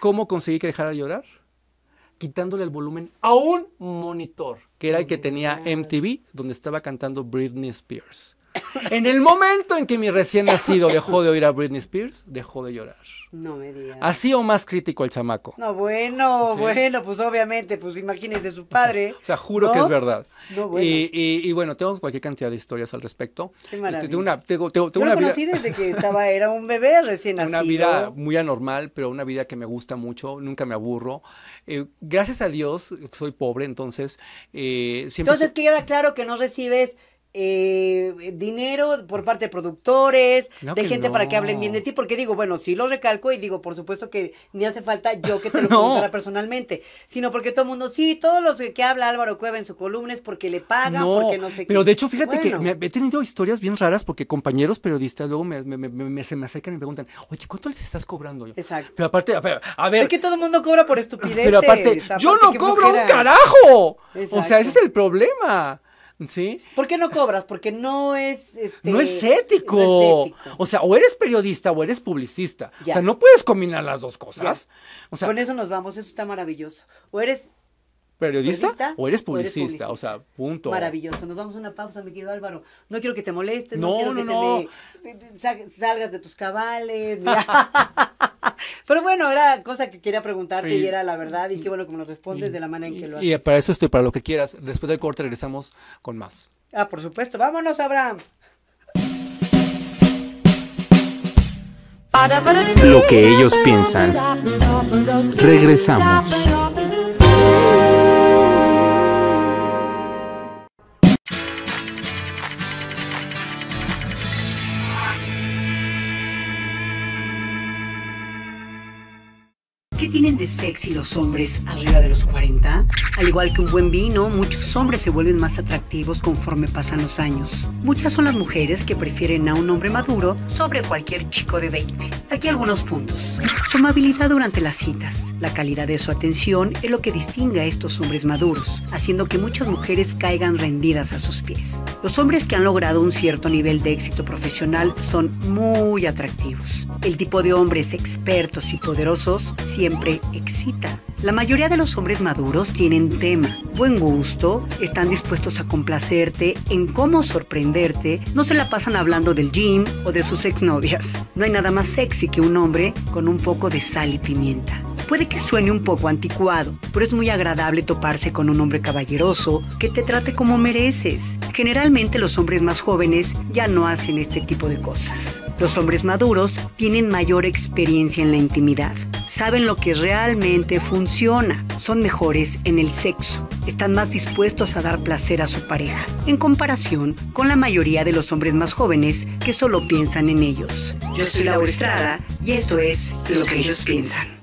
cómo conseguí que dejara llorar? Quitándole el volumen a un monitor, que era el que tenía MTV, donde estaba cantando Britney Spears. En el momento en que mi recién nacido dejó de oír a Britney Spears, dejó de llorar. No me digas. Así o más crítico el chamaco. No, bueno, bueno, pues obviamente, pues imagínese su padre. O sea, juro que es verdad. Y, bueno, tenemos cualquier cantidad de historias al respecto. Qué este, maravilla. Tengo una, conocí desde que estaba, era un bebé recién <laughs> nacido. Una vida muy anormal, pero una vida que me gusta mucho, nunca me aburro. Eh, gracias a Dios soy pobre, entonces eh, siempre... Entonces queda claro que no recibes eh, dinero por parte de productores, de gente para que hablen bien de ti, porque digo, bueno, sí lo recalco y digo, por supuesto que ni hace falta yo que te lo contara <laughs> personalmente, sino porque todo el mundo, sí, todos los que, habla Álvaro Cueva en su columna es porque le pagan, porque no sé qué. Pero de hecho, fíjate que he tenido historias bien raras porque compañeros periodistas luego me, me, se me acercan y me preguntan, oye, ¿cuánto les estás cobrando? Yo? Exacto. Pero aparte, a ver. Es que todo el mundo cobra por estupidez. Pero aparte, yo no cobro un carajo. O sea, ese es el problema. ¿Por qué no cobras? Porque no es. Este, no, es ético. O sea, o eres periodista o eres publicista. O sea, no puedes combinar las dos cosas. O sea, Con eso nos vamos, eso está maravilloso. O eres. Periodista, o, eres publicista, o sea, punto. Maravilloso. Nos vamos a una pausa, mi querido Álvaro. No quiero que te molestes, no, no quiero no, que te salgas de tus cabales. <laughs> <laughs> Pero bueno, era cosa que quería preguntarte y, era la verdad y qué bueno como me lo respondes de la manera en que lo haces. Y para eso estoy, para lo que quieras. Después del corte regresamos con más. Ah, por supuesto. Vámonos, Abraham. Lo que ellos piensan. Regresamos. tienen de sexy los hombres arriba de los 40? Al igual que un buen vino, muchos hombres se vuelven más atractivos conforme pasan los años. Muchas son las mujeres que prefieren a un hombre maduro sobre cualquier chico de 20. Aquí algunos puntos. Su amabilidad durante las citas, la calidad de su atención es lo que distingue a estos hombres maduros, haciendo que muchas mujeres caigan rendidas a sus pies. Los hombres que han logrado un cierto nivel de éxito profesional son muy atractivos. El tipo de hombres expertos y poderosos siempre excita. La mayoría de los hombres maduros tienen tema, buen gusto, están dispuestos a complacerte en cómo sorprenderte, no se la pasan hablando del gym o de sus exnovias. No hay nada más sexy que un hombre con un poco de sal y pimienta. Puede que suene un poco anticuado, pero es muy agradable toparse con un hombre caballeroso que te trate como mereces. Generalmente los hombres más jóvenes ya no hacen este tipo de cosas. Los hombres maduros tienen mayor experiencia en la intimidad, saben lo que realmente funciona, son mejores en el sexo, están más dispuestos a dar placer a su pareja, en comparación con la mayoría de los hombres más jóvenes que solo piensan en ellos. Yo soy Laura Estrada y esto es Lo que ellos piensan.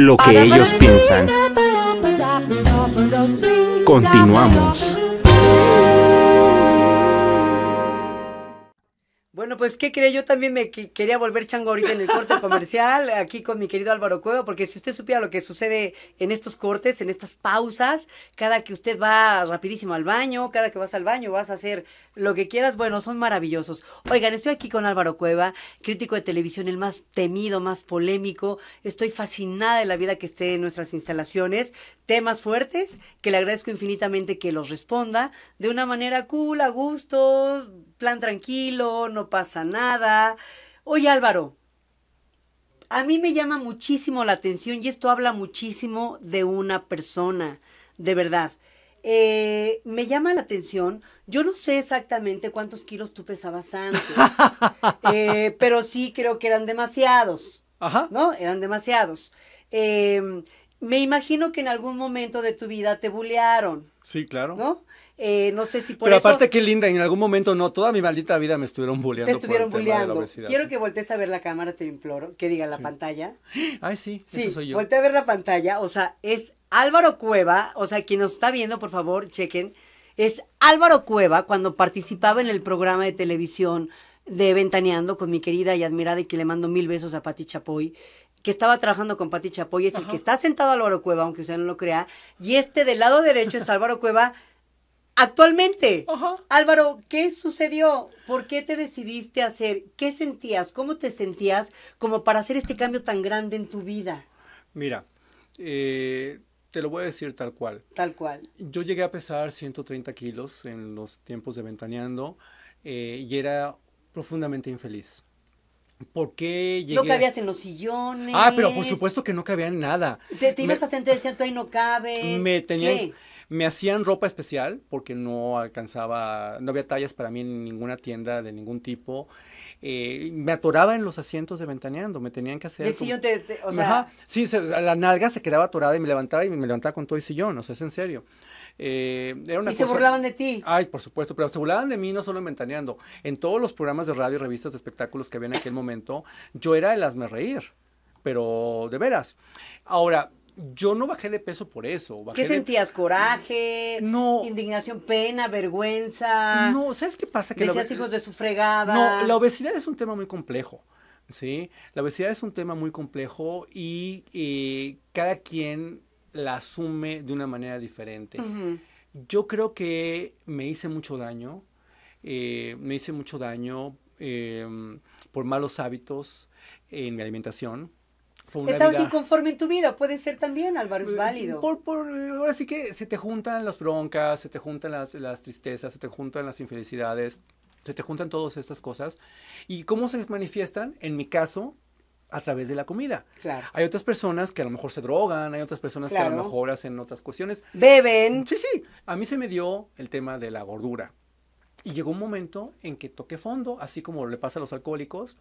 lo que ellos piensan. Continuamos. Bueno, pues, ¿qué cree? Yo también me quería volver chango ahorita en el corte comercial, <laughs> aquí con mi querido Álvaro Cueva, porque si usted supiera lo que sucede en estos cortes, en estas pausas, cada que usted va rapidísimo al baño, cada que vas al baño, vas a hacer lo que quieras, bueno, son maravillosos. Oigan, estoy aquí con Álvaro Cueva, crítico de televisión, el más temido, más polémico. Estoy fascinada de la vida que esté en nuestras instalaciones. Temas fuertes, que le agradezco infinitamente que los responda de una manera cool, a gusto, plan tranquilo, no pasa nada. Oye Álvaro, a mí me llama muchísimo la atención y esto habla muchísimo de una persona, de verdad. Eh, me llama la atención, yo no sé exactamente cuántos kilos tú pesabas antes, <laughs> eh, pero sí creo que eran demasiados, Ajá. ¿no? Eran demasiados. Eh, me imagino que en algún momento de tu vida te bullearon Sí, claro. ¿No? Eh, no sé si por Pero aparte, qué linda, en algún momento no, toda mi maldita vida me estuvieron bulleando. Te estuvieron bulleando. Quiero que voltees a ver la cámara, te imploro, que diga la pantalla. Ay, sí, sí, eso soy yo. Voltea a ver la pantalla, o sea, es Álvaro Cueva, o sea, quien nos está viendo, por favor, chequen. Es Álvaro Cueva cuando participaba en el programa de televisión de Ventaneando con mi querida y admirada y que le mando mil besos a Pati Chapoy que estaba trabajando con Pati Chapoy, es el que está sentado Álvaro Cueva, aunque usted no lo crea, y este del lado derecho es <laughs> Álvaro Cueva actualmente. Ajá. Álvaro, ¿qué sucedió? ¿Por qué te decidiste hacer? ¿Qué sentías? ¿Cómo te sentías como para hacer este cambio tan grande en tu vida? Mira, eh, te lo voy a decir tal cual. Tal cual. Yo llegué a pesar 130 kilos en los tiempos de Ventaneando eh, y era profundamente infeliz. ¿Por qué llegué? No cabías en los sillones. Ah, pero por supuesto que no cabía en nada. Te, ibas a sentar tú ahí no cabes. Me tenía, me hacían ropa especial porque no alcanzaba, no había tallas para mí en ninguna tienda de ningún tipo. Eh, me atoraba en los asientos de ventaneando, me tenían que hacer. El sillón te, o sea... sí, la nalga se quedaba atorada y me levantaba y me levantaba con todo el sillón, o sea, es en serio. Eh, y se burlaban de ti. Ay, por supuesto, pero se burlaban de mí no solo en Ventaneando. En todos los programas de radio revistas de espectáculos que había en aquel momento, yo era el hazme reír, pero de veras. Ahora, yo no bajé de peso por eso. ¿Qué sentías? ¿Coraje? No. ¿Indignación, pena, vergüenza? No, ¿sabes qué pasa? Que Decías hijos de su fregada. No, la obesidad es un tema muy complejo. ¿sí? La obesidad es un tema muy complejo y eh, cada quien la asume de una manera diferente. Yo creo que me hice mucho daño, eh, me hice mucho daño em, por malos hábitos en mi alimentación. Fue inconforme en tu vida, puede ser también, Álvaro, es mm, válido. ahora sí que se te juntan las broncas, se te juntan las, las tristezas, se te juntan las infelicidades, se te juntan todas estas cosas. ¿Y cómo se manifiestan? En mi caso, a través de la comida. Claro. Hay otras personas que a lo mejor se drogan, hay otras personas que a lo mejor hacen otras cuestiones. Beben. Sí, sí. A mí se me dio el tema de la gordura. Y llegó un momento en que toqué fondo, así como le pasa a los alcohólicos,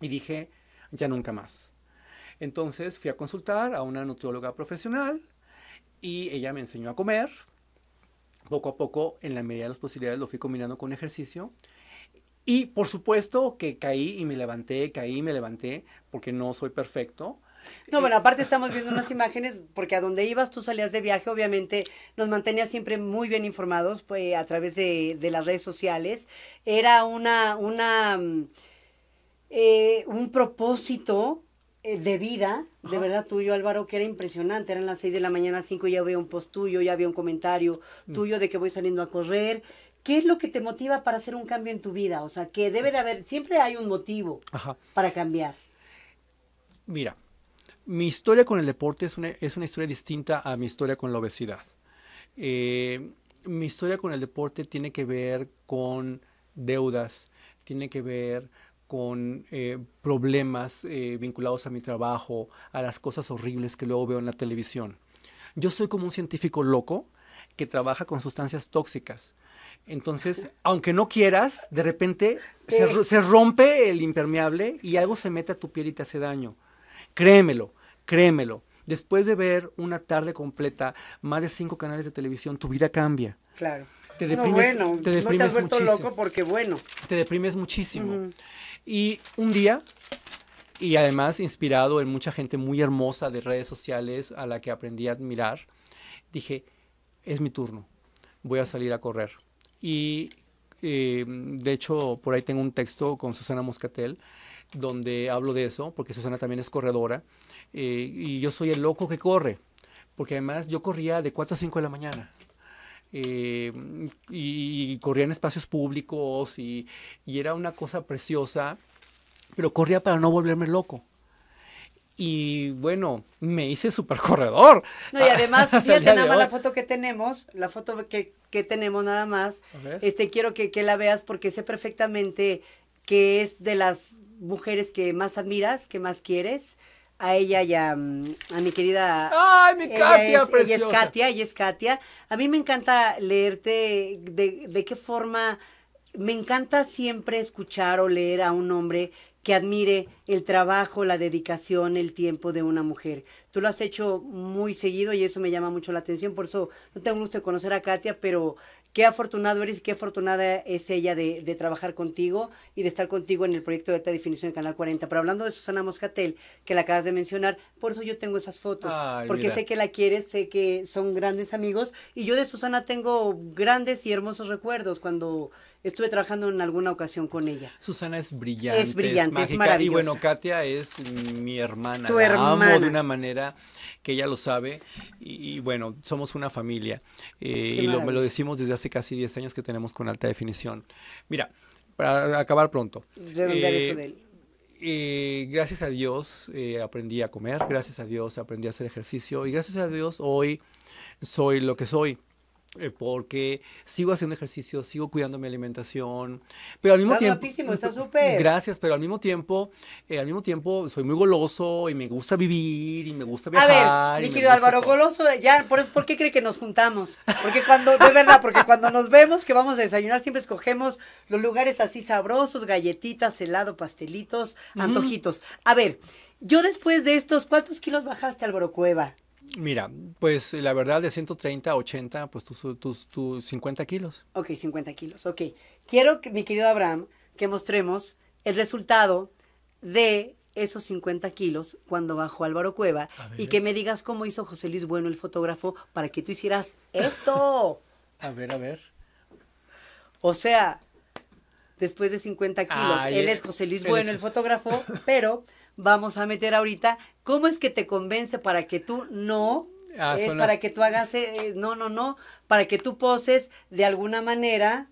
y dije, ya nunca más. Entonces fui a consultar a una nutrióloga profesional y ella me enseñó a comer. Poco a poco, en la medida de las posibilidades, lo fui combinando con ejercicio. Y por supuesto que caí y me levanté, caí y me levanté, porque no soy perfecto. No, eh, bueno, aparte <laughs> estamos viendo unas imágenes, porque a donde ibas tú salías de viaje, obviamente nos mantenías siempre muy bien informados pues, a través de, las redes sociales. Era una, una mm, eh, un propósito eh, de vida, de verdad tuyo, Álvaro, que era impresionante. Eran las 6 de la mañana, 5, ya había un post tuyo, ya había un comentario mm. tuyo de que voy saliendo a correr. ¿Qué es lo que te motiva para hacer un cambio en tu vida? O sea, que debe de haber, siempre hay un motivo para cambiar. Mira, mi historia con el deporte es una, es una historia distinta a mi historia con la obesidad. Eh, mi historia con el deporte tiene que ver con deudas, tiene que ver con eh, problemas eh, vinculados a mi trabajo, a las cosas horribles que luego veo en la televisión. Yo soy como un científico loco que trabaja con sustancias tóxicas. Entonces, <laughs> aunque no quieras, de repente se, rompe el impermeable y algo se mete a tu piel y te hace daño. Créemelo, créemelo. Después de ver una tarde completa, más de cinco canales de televisión, tu vida cambia. Claro. Te deprimes, no, bueno, te te has vuelto loco porque bueno. Te deprimes muchísimo. Y un día, y además inspirado en mucha gente muy hermosa de redes sociales a la que aprendí a admirar, dije, es mi turno, voy a salir a correr. Y eh, de hecho, por ahí tengo un texto con Susana Moscatel donde hablo de eso, porque Susana también es corredora, eh, y yo soy el loco que corre, porque además yo corría de 4 a 5 de la mañana. Eh, y, corría en espacios públicos y, era una cosa preciosa, pero corría para no volverme loco y bueno, me hice super corredor. No, y además, <laughs> fíjate nada más la foto que tenemos, la foto que, tenemos nada más, este quiero que, la veas porque sé perfectamente que es de las mujeres que más admiras, que más quieres, a ella y mm, a, mi querida. ¡Ay, mi Katia! Es, preciosa. es Katia, ella es Katia. A mí me encanta leerte de, de qué forma. Me encanta siempre escuchar o leer a un hombre que admire el trabajo, la dedicación, el tiempo de una mujer. Tú lo has hecho muy seguido y eso me llama mucho la atención, por eso no tengo gusto de conocer a Katia, pero qué afortunado eres y qué afortunada es ella de, trabajar contigo y de estar contigo en el proyecto de esta definición de Canal 40. Pero hablando de Susana Moscatel, que la acabas de mencionar, por eso yo tengo esas fotos, porque sé que la quieres, sé que son grandes amigos y yo de Susana tengo grandes y hermosos recuerdos cuando Estuve trabajando en alguna ocasión con ella. Susana es brillante. Es brillante, es, Y bueno, Katia es mi hermana. Tu hermana. amo de una manera que ella lo sabe. Y, bueno, somos una familia. Eh, y lo, lo, decimos desde hace casi 10 años que tenemos con alta definición. Mira, para acabar pronto. Redondear eso de él. Eh, gracias a Dios eh, aprendí a comer, gracias a Dios aprendí a hacer ejercicio y gracias a Dios hoy soy lo que soy. Eh, porque sigo haciendo ejercicio, sigo cuidando mi alimentación, pero al mismo está tiempo... Guapísimo, <laughs> está súper. Gracias, pero al mismo tiempo, eh, al mismo tiempo soy muy goloso y me gusta vivir y me gusta viajar. A ver, mi querido Álvaro, goloso, ya, ¿por, qué cree que nos juntamos? Porque cuando, de verdad, porque cuando nos vemos que vamos a desayunar, siempre escogemos los lugares así sabrosos, galletitas, helado, pastelitos, antojitos. A ver, yo después de estos, ¿cuántos kilos bajaste, Álvaro Cueva? Mira, pues la verdad de 130 80, pues tus, 50 kilos. Ok, 50 kilos, ok. Quiero, que, mi querido Abraham, que mostremos el resultado de esos 50 kilos cuando bajó Álvaro Cueva y que me digas cómo hizo José Luis Bueno, el fotógrafo, para que tú hicieras esto. <laughs> a ver, a ver. O sea, después de 50 kilos, él eh, es José Luis Bueno, el fotógrafo, <laughs> pero vamos a meter ahorita, ¿cómo es que te convence para que tú no ah, es eh, para que tú hagas, eh, eh, no, no, no, para que tú poses de alguna manera,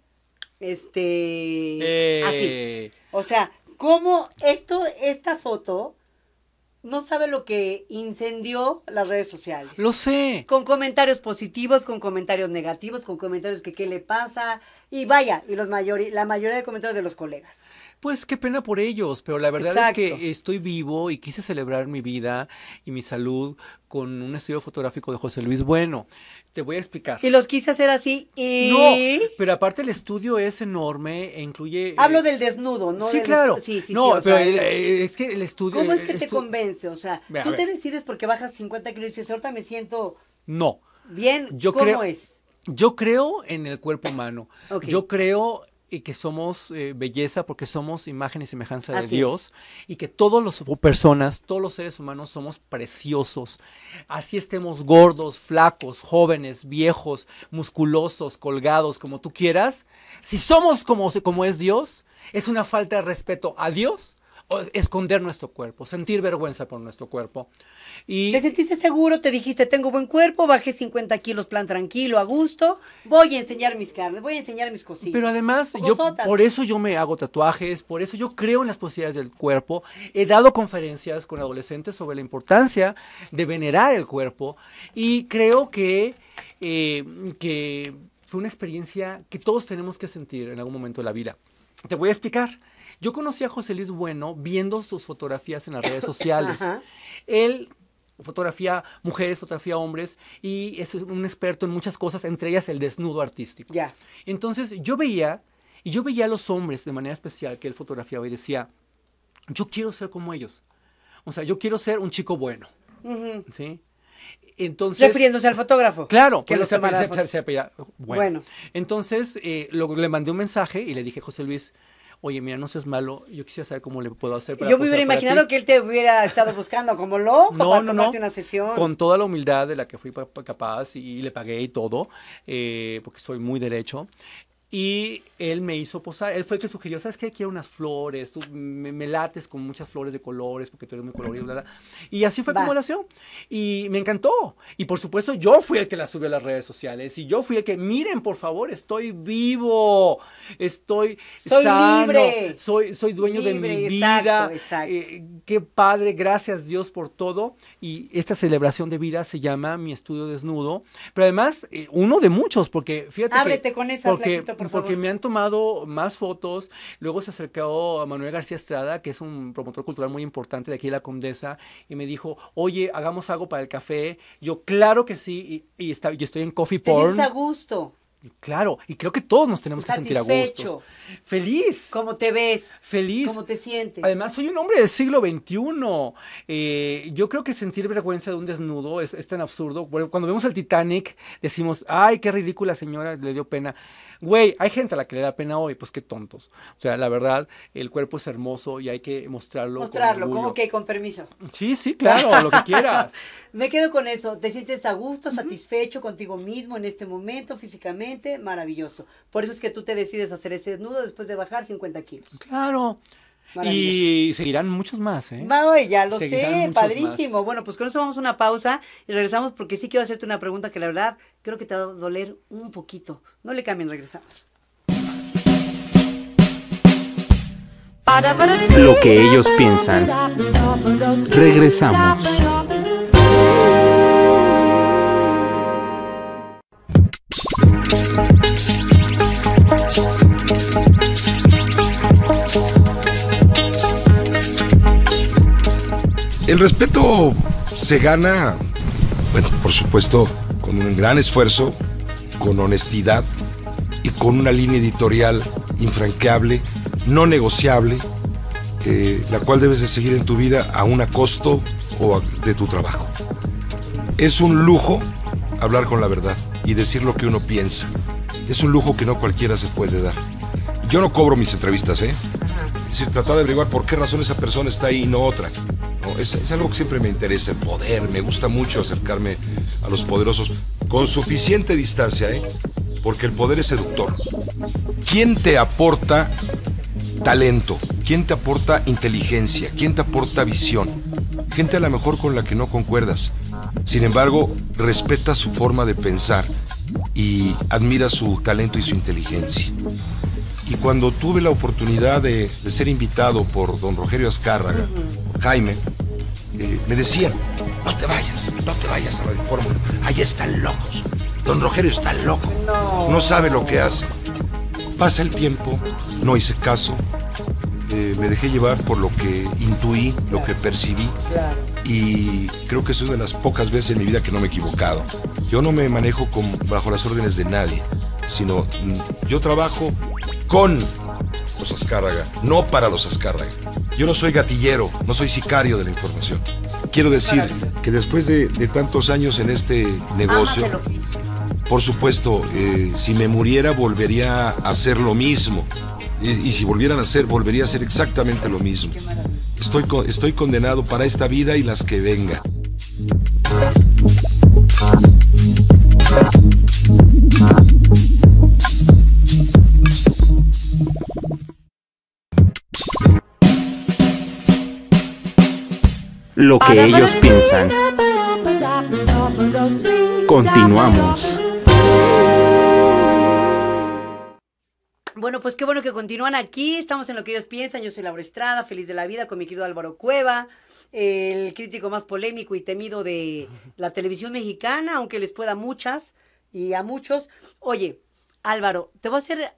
este, así. O sea, cómo esto, esta foto, no sabe lo que incendió las redes sociales. Lo sé. Con comentarios positivos, con comentarios negativos, con comentarios que qué le pasa, y vaya, y los la mayoría de comentarios de los colegas pues qué pena por ellos, pero la verdad es que estoy vivo y quise celebrar mi vida y mi salud con un estudio fotográfico de José Luis Bueno. Te voy a explicar. Y los quise hacer así y... No, pero aparte el estudio es enorme e incluye... Eh, Hablo del desnudo, ¿no? Sí, claro. Sí, sí, no, pero eh, es que el estudio... ¿Cómo es que te convence? O sea, tú te decides porque bajas 50 kilos y dices, ahorita me siento... No. Bien, yo ¿cómo creo... es? Yo creo en el cuerpo humano. Yo creo que somos eh, belleza porque somos imagen y semejanza de Dios y que todas las personas, todos los seres humanos somos preciosos. Así estemos gordos, flacos, jóvenes, viejos, musculosos, colgados, como tú quieras. Si somos como, como es Dios, es una falta de respeto a Dios esconder nuestro cuerpo, sentir vergüenza por nuestro cuerpo. Y... Te sentiste seguro, te dijiste, tengo buen cuerpo, bajé 50 kilos, plan tranquilo, a gusto, voy a enseñar mis carnes, voy a enseñar mis cositas. Pero además, yo, por eso yo me hago tatuajes, por eso yo creo en las posibilidades del cuerpo, he dado conferencias con adolescentes sobre la importancia de venerar el cuerpo y creo que... Eh, que fue una experiencia que todos tenemos que sentir en algún momento de la vida. Te voy a explicar. Yo conocí a José Luis Bueno viendo sus fotografías en las redes <laughs> sociales. Él fotografía mujeres, fotografía hombres y es un experto en muchas cosas, entre ellas el desnudo artístico. Ya. Entonces yo veía, y yo veía a los hombres de manera especial que él fotografiaba y decía, yo quiero ser como ellos. O sea, yo quiero ser un chico bueno. ¿Sí? Entonces, Refiriéndose al fotógrafo. Claro, que lo se, se, bueno. Entonces eh, le mandé un mensaje y le dije, José Luis, oye, mira, no seas malo, yo quisiera saber cómo le puedo hacer para Yo me hubiera imaginado que él te hubiera estado buscando como loco para tomarte una sesión. Con toda la humildad de la que fui capaz y, le pagué y todo, eh, porque soy muy derecho, y él me hizo posar, él fue el que sugirió, ¿sabes qué? Quiero unas flores, tú me, lates con muchas flores de colores porque tú eres muy colorido, bla, bla. Y así fue como la acción Y me encantó. Y por supuesto, yo fui el que la subió a las redes sociales. Y yo fui el que, miren, por favor, estoy vivo, estoy soy sano, libre. Soy, dueño de mi vida. Eh, exacto, qué padre, gracias Dios por todo. Y esta celebración de vida se llama Mi Estudio Desnudo. Pero además, eh, uno de muchos, porque fíjate. Ábrete con esa porque, porque me han tomado más fotos. Luego se acercó a Manuel García Estrada, que es un promotor cultural muy importante de aquí de la Condesa, y me dijo, oye, hagamos algo para el café. Yo, claro que sí, y, está, y estoy en Coffee Porn. a gusto. Claro, y creo que todos nos tenemos que sentir a gusto. Feliz. Como te ves? Feliz. ¿Cómo te sientes? Además, soy un hombre del siglo XXI. Eh, yo creo que sentir vergüenza de un desnudo es, tan absurdo. cuando vemos el Titanic, decimos, ay, qué ridícula señora, le dio pena. Güey, hay gente a la que le da pena hoy, pues qué tontos. O sea, la verdad, el cuerpo es hermoso y hay que mostrarlo. Mostrarlo, como que con permiso. Sí, sí, claro, lo que quieras. <laughs> Me quedo con eso. Te sientes a gusto, satisfecho contigo mismo en este momento, físicamente, maravilloso. Por eso es que tú te decides hacer ese desnudo después de bajar 50 kilos. Claro. Y seguirán muchos más, ¿eh? ya lo sé, padrísimo. Bueno, pues con eso vamos a una pausa y regresamos porque sí quiero hacerte una pregunta que la verdad creo que te va a doler un poquito. No le cambien, regresamos. Lo que ellos piensan. Regresamos. respeto se gana, bueno, por supuesto, con un gran esfuerzo, con honestidad y con una línea editorial infranqueable, no negociable, eh, la cual debes de seguir en tu vida a un costo o de tu trabajo. Es un lujo hablar con la verdad y decir lo que uno piensa. Es un lujo que no cualquiera se puede dar. Yo no cobro mis entrevistas, ¿eh? Si trataba de averiguar por qué razón esa persona está ahí y no otra. Es, algo que siempre me interesa, el poder, me gusta mucho acercarme a los poderosos con suficiente distancia, ¿eh? Porque el poder es seductor. ¿Quién te aporta talento? ¿Quién te aporta inteligencia? ¿Quién te aporta visión? Gente a lo mejor con la que no concuerdas. Sin embargo, respeta su forma de pensar y admira su talento y su inteligencia. Y cuando tuve la oportunidad de, ser invitado por don Rogerio Azcárraga, Jaime, eh, me decían, no te vayas, no te vayas a Radio Fórmula, ahí están locos. Don rogerio está loco, no. sabe lo que hace. Pasa el tiempo, no hice caso, eh, me dejé llevar por lo que intuí, lo que percibí. Y creo que es una de las pocas veces en mi vida que no me he equivocado. Yo no me manejo bajo las órdenes de nadie, sino mm, yo trabajo con los Azcárraga, no para los Azcárraga. Yo no soy gatillero, no soy sicario de la información. Quiero decir que después de, tantos años en este negocio, por supuesto, eh, si me muriera volvería a hacer lo mismo. Y, si volvieran a hacer, volvería a hacer exactamente lo mismo. Estoy, estoy condenado para esta vida y las que vengan. lo que ellos piensan. Continuamos. Bueno, pues qué bueno que continúan aquí. Estamos en lo que ellos piensan. Yo soy Laura Estrada, feliz de la vida, con mi querido Álvaro Cueva, el crítico más polémico y temido de la televisión mexicana, aunque les pueda muchas y a muchos. Oye, Álvaro, te voy a hacer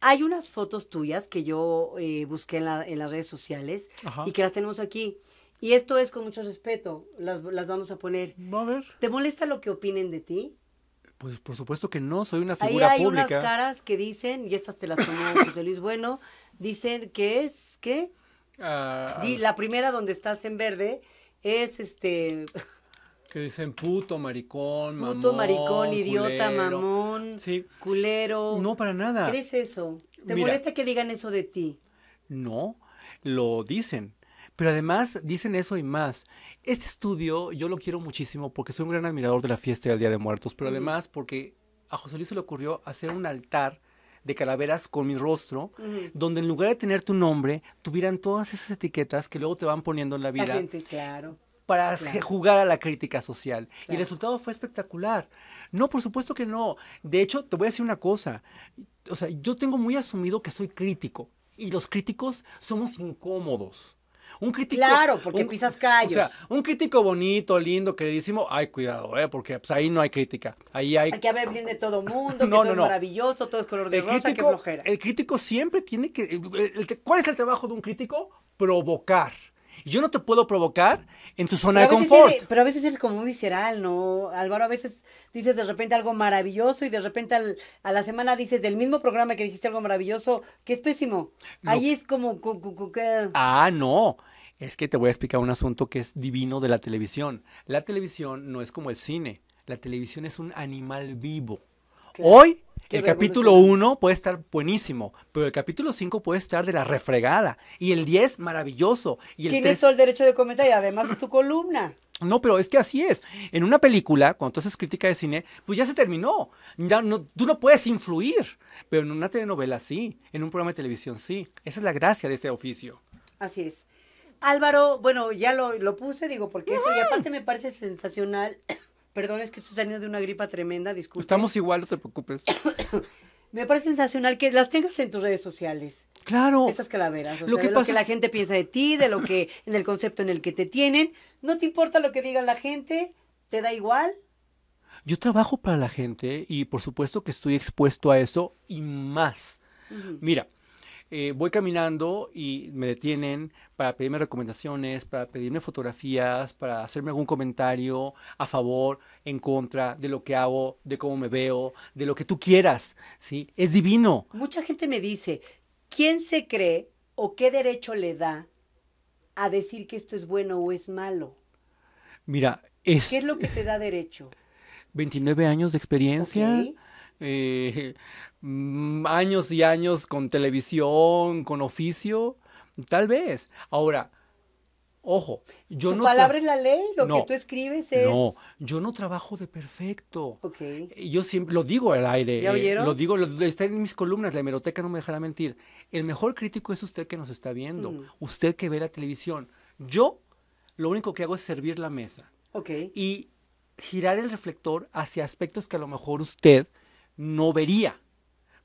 hay unas fotos tuyas que yo eh, busqué en, las redes sociales y que las tenemos aquí. Y esto es con mucho respeto, las, vamos a poner. a ver. ¿Te molesta lo que opinen de ti? Pues por supuesto que no, soy una figura pública. Ahí hay unas caras que dicen, y estas te las tomó <coughs> José Luis Bueno, dicen que es, ¿qué? Ah, la primera donde estás en verde es este... Que dicen puto, maricón, mamón. Puto, maricón, idiota, mamón, culero. No, para nada. es eso? ¿Te molesta que digan eso de ti? No, lo dicen. Pero además dicen eso y más. Este estudio yo lo quiero muchísimo porque soy un gran admirador de la fiesta del Día de Muertos, pero además porque a José Luis se le ocurrió hacer un altar de calaveras con mi rostro, donde en lugar de tener tu nombre, tuvieran todas esas etiquetas que luego te van poniendo en la vida. claro para jugar a la crítica social. Y el resultado fue espectacular. No, por supuesto que no. De hecho, te voy a decir una cosa. O sea, yo tengo muy asumido que soy crítico. Y los críticos somos incómodos. Un crítico. Claro, porque pisas callos. O sea, un crítico bonito, lindo, queridísimo, ay, cuidado, ¿eh? Porque pues, ahí no hay crítica. Ahí hay. que haber bien de todo mundo, <laughs> que todo es maravilloso, todo es color de rosa, crítico, flojera. El crítico siempre tiene que. El, ¿Cuál es el trabajo de un crítico? Provocar. Yo no te puedo provocar en tu zona de confort. pero a veces es como muy visceral, ¿no? Álvaro, a veces dices de repente algo maravilloso y de repente a la semana dices del mismo programa que dijiste algo maravilloso, que es pésimo. Ahí es como... Ah, no. Es que te voy a explicar un asunto que es divino de la televisión. La televisión no es como el cine. La televisión es un animal vivo. Hoy el capítulo 1 puede estar buenísimo, pero el capítulo 5 puede estar de la refregada. Y el 10, maravilloso. Tienes todo el derecho de comentar y además es tu columna. No, pero es que así es. En una película, cuando tú haces crítica de cine, pues ya se terminó. Ya no, tú no puedes influir. Pero en una telenovela sí, en un programa de televisión sí. Esa es la gracia de este oficio. Así es. Álvaro, bueno, ya lo, puse, digo, porque eso, y aparte me parece sensacional. <coughs> Perdón, es que estoy saliendo de una gripa tremenda, disculpe. Estamos igual, no te preocupes. <coughs> me parece sensacional que las tengas en tus redes sociales. Claro. Esas calaveras. lo que que la gente piensa de ti, de lo que, <coughs> en el concepto en el que te tienen. No te importa lo que diga la gente, te da igual. Yo trabajo para la gente y por supuesto que estoy expuesto a eso y más. Mira, eh, voy caminando y me detienen para pedirme recomendaciones, para pedirme fotografías, para hacerme algún comentario a favor, en contra de lo que hago, de cómo me veo, de lo que tú quieras, ¿sí? Es divino. Mucha gente me dice, ¿quién se cree o qué derecho le da a decir que esto es bueno o es malo? Mira, es... ¿Qué es lo que te da derecho? 29 años de experiencia. Eh, <laughs> mm, años y años con televisión, con oficio, tal vez. Ahora, ojo, yo ¿Tu no... palabra es la ley, lo que tú escribes es... No, yo no trabajo de perfecto. Okay. Yo siempre, lo digo al aire. ¿Ya eh, oyeron? lo digo, está en mis columnas, la hemeroteca no me dejará mentir. El mejor crítico es usted que nos está viendo, mm. usted que ve la televisión. Yo lo único que hago es servir la mesa. Ok Y girar el reflector hacia aspectos que a lo mejor usted no vería.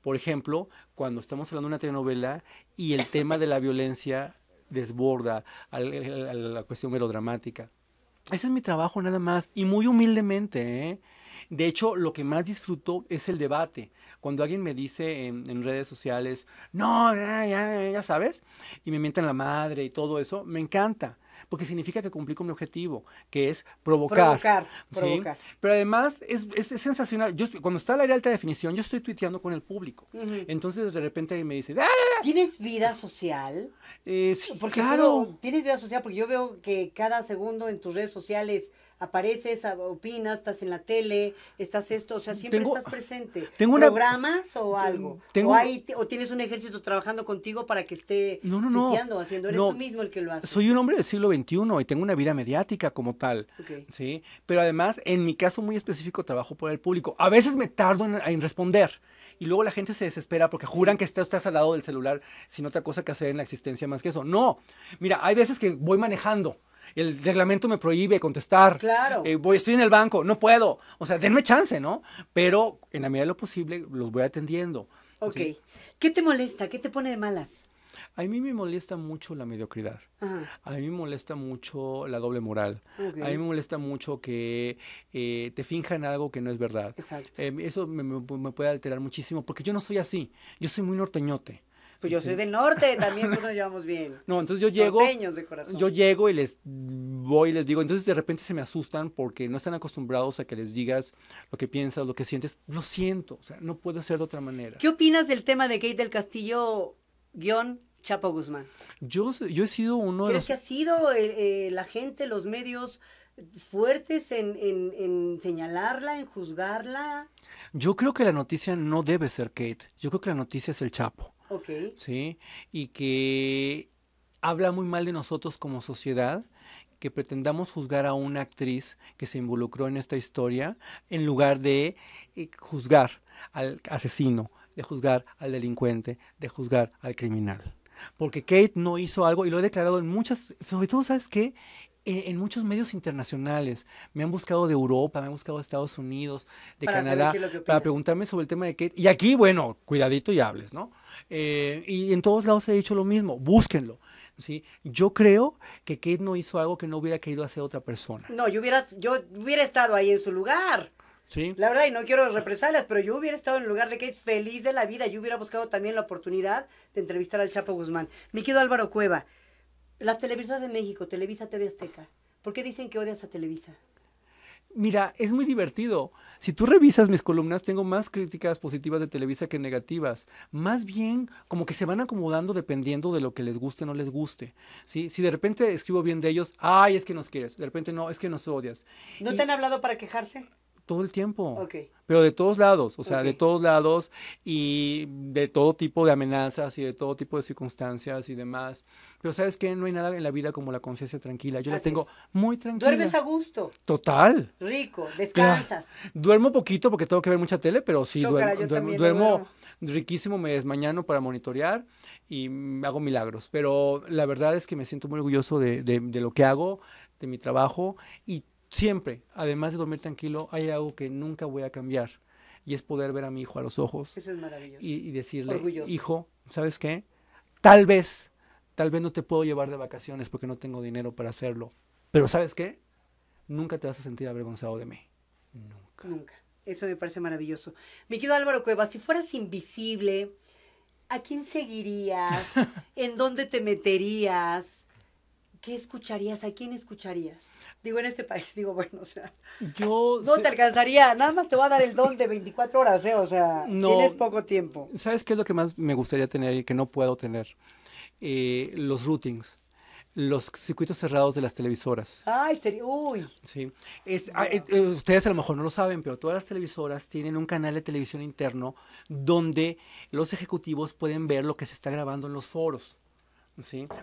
Por ejemplo, cuando estamos hablando de una telenovela y el tema de la violencia desborda a la cuestión melodramática. Ese es mi trabajo nada más y muy humildemente. ¿eh? De hecho, lo que más disfruto es el debate. Cuando alguien me dice en, redes sociales, no, ya, ya, ya, sabes, y me mientan la madre y todo eso, me encanta porque significa que cumplí con mi objetivo, que es provocar. Provocar, provocar. Pero además es, sensacional. Yo estoy, cuando está la alta definición, yo estoy tuiteando con el público. Entonces de repente me dice, ah". ¿tienes vida social? Eh, porque claro. Tienes vida social porque yo veo que cada segundo en tus redes sociales apareces, opinas, estás en la tele, estás esto, o sea, siempre estás presente. Tengo ¿Programas o algo? o, o, tienes un ejército trabajando contigo para que esté no, no, haciendo? ¿Eres tú mismo el que lo hace? Soy un hombre del siglo XXI y tengo una vida mediática como tal, ¿sí? Pero además, en mi caso muy específico, trabajo por el público. A veces me tardo en, responder y luego la gente se desespera porque juran que estás, estás al lado del celular sin otra cosa que hacer en la existencia más que eso. No, mira, hay veces que voy manejando el reglamento me prohíbe contestar. Claro. Eh, voy, estoy en el banco, no puedo. O sea, denme chance, ¿no? Pero en la medida de lo posible los voy atendiendo. Ok. ¿Qué te molesta? ¿Qué te pone de malas? A mí me molesta mucho la mediocridad. A mí me molesta mucho la doble moral. A mí me molesta mucho que eh, te finjan algo que no es verdad. Exacto. Em, eso me, puede alterar muchísimo porque yo no soy así. Yo soy muy norteñote. Pues yo soy del norte, también pues nos llevamos bien. <laughs> No, entonces yo llego. Yo llego y les voy y les digo, entonces de repente se me asustan porque no están acostumbrados a que les digas lo que piensas, lo que sientes. Lo siento, o sea, no puedo ser de otra manera. ¿Qué opinas del tema de Kate del Castillo guión Chapo Guzmán? Yo, he sido uno de los... que ha sido eh, eh, la gente, los medios fuertes en, señalarla, en juzgarla? Yo creo que la noticia no debe ser Kate. Yo creo que la noticia es el Chapo. ¿sí? Y que habla muy mal de nosotros como sociedad que pretendamos juzgar a una actriz que se involucró en esta historia en lugar de eh, juzgar al asesino, de juzgar al delincuente, de juzgar al criminal. Porque Kate no hizo algo y lo he declarado en muchas, sobre todo, ¿sabes qué? en, muchos medios internacionales. Me han buscado de Europa, me han buscado de Estados Unidos, de Canadá, para preguntarme sobre el tema de Kate. Y aquí, bueno, cuidadito y hables, ¿no? Eh, y en todos lados he dicho lo mismo, búsquenlo. ¿sí? Yo creo que Kate no hizo algo que no hubiera querido hacer otra persona. No, yo hubiera, yo hubiera estado ahí en su lugar. Sí. La verdad, y no quiero represalias, pero yo hubiera estado en el lugar de Kate feliz de la vida. Yo hubiera buscado también la oportunidad de entrevistar al Chapo Guzmán. Mi querido Álvaro Cueva, las televisoras de México, Televisa, TV Azteca. ¿Por qué dicen que odias a Televisa? Mira, es muy divertido. Si tú revisas mis columnas, tengo más críticas positivas de Televisa que negativas. Más bien, como que se van acomodando dependiendo de lo que les guste o no les guste. ¿sí? Si de repente escribo bien de ellos, ay, es que nos quieres. De repente, no, es que nos odias. ¿No te han hablado para quejarse? todo el tiempo. Pero de todos lados, o sea, de todos lados y de todo tipo de amenazas y de todo tipo de circunstancias y demás. Pero sabes que no hay nada en la vida como la conciencia tranquila. Yo la tengo muy tranquila. Duermes a gusto. Total. Rico, descansas. Duermo poquito porque tengo que ver mucha tele, pero sí duermo, duermo, riquísimo, me desmañano para monitorear y hago milagros. Pero la verdad es que me siento muy orgulloso de, de lo que hago, de mi trabajo y siempre, además de dormir tranquilo, hay algo que nunca voy a cambiar y es poder ver a mi hijo a los ojos. Eso es maravilloso. Y, decirle, hijo, ¿sabes qué? Tal vez, tal vez no te puedo llevar de vacaciones porque no tengo dinero para hacerlo, pero ¿sabes qué? Nunca te vas a sentir avergonzado de mí. Nunca. Nunca. Eso me parece maravilloso. Mi querido Álvaro Cueva, si fueras invisible, ¿a quién seguirías? <laughs> ¿En dónde te meterías? ¿qué escucharías? ¿A quién escucharías? Digo, en este país, digo, bueno, o sea, yo no te alcanzaría, nada más te voy a dar el don de 24 horas, ¿eh? O sea, tienes poco tiempo. ¿Sabes qué es lo que más me gustaría tener y que no puedo tener? Eh, los routings los circuitos cerrados de las televisoras. Ay, ¿sería? uy. Sí. Ah, eh, eh, ustedes a lo mejor no lo saben, pero todas las televisoras tienen un canal de televisión interno donde los ejecutivos pueden ver lo que se está grabando en los foros.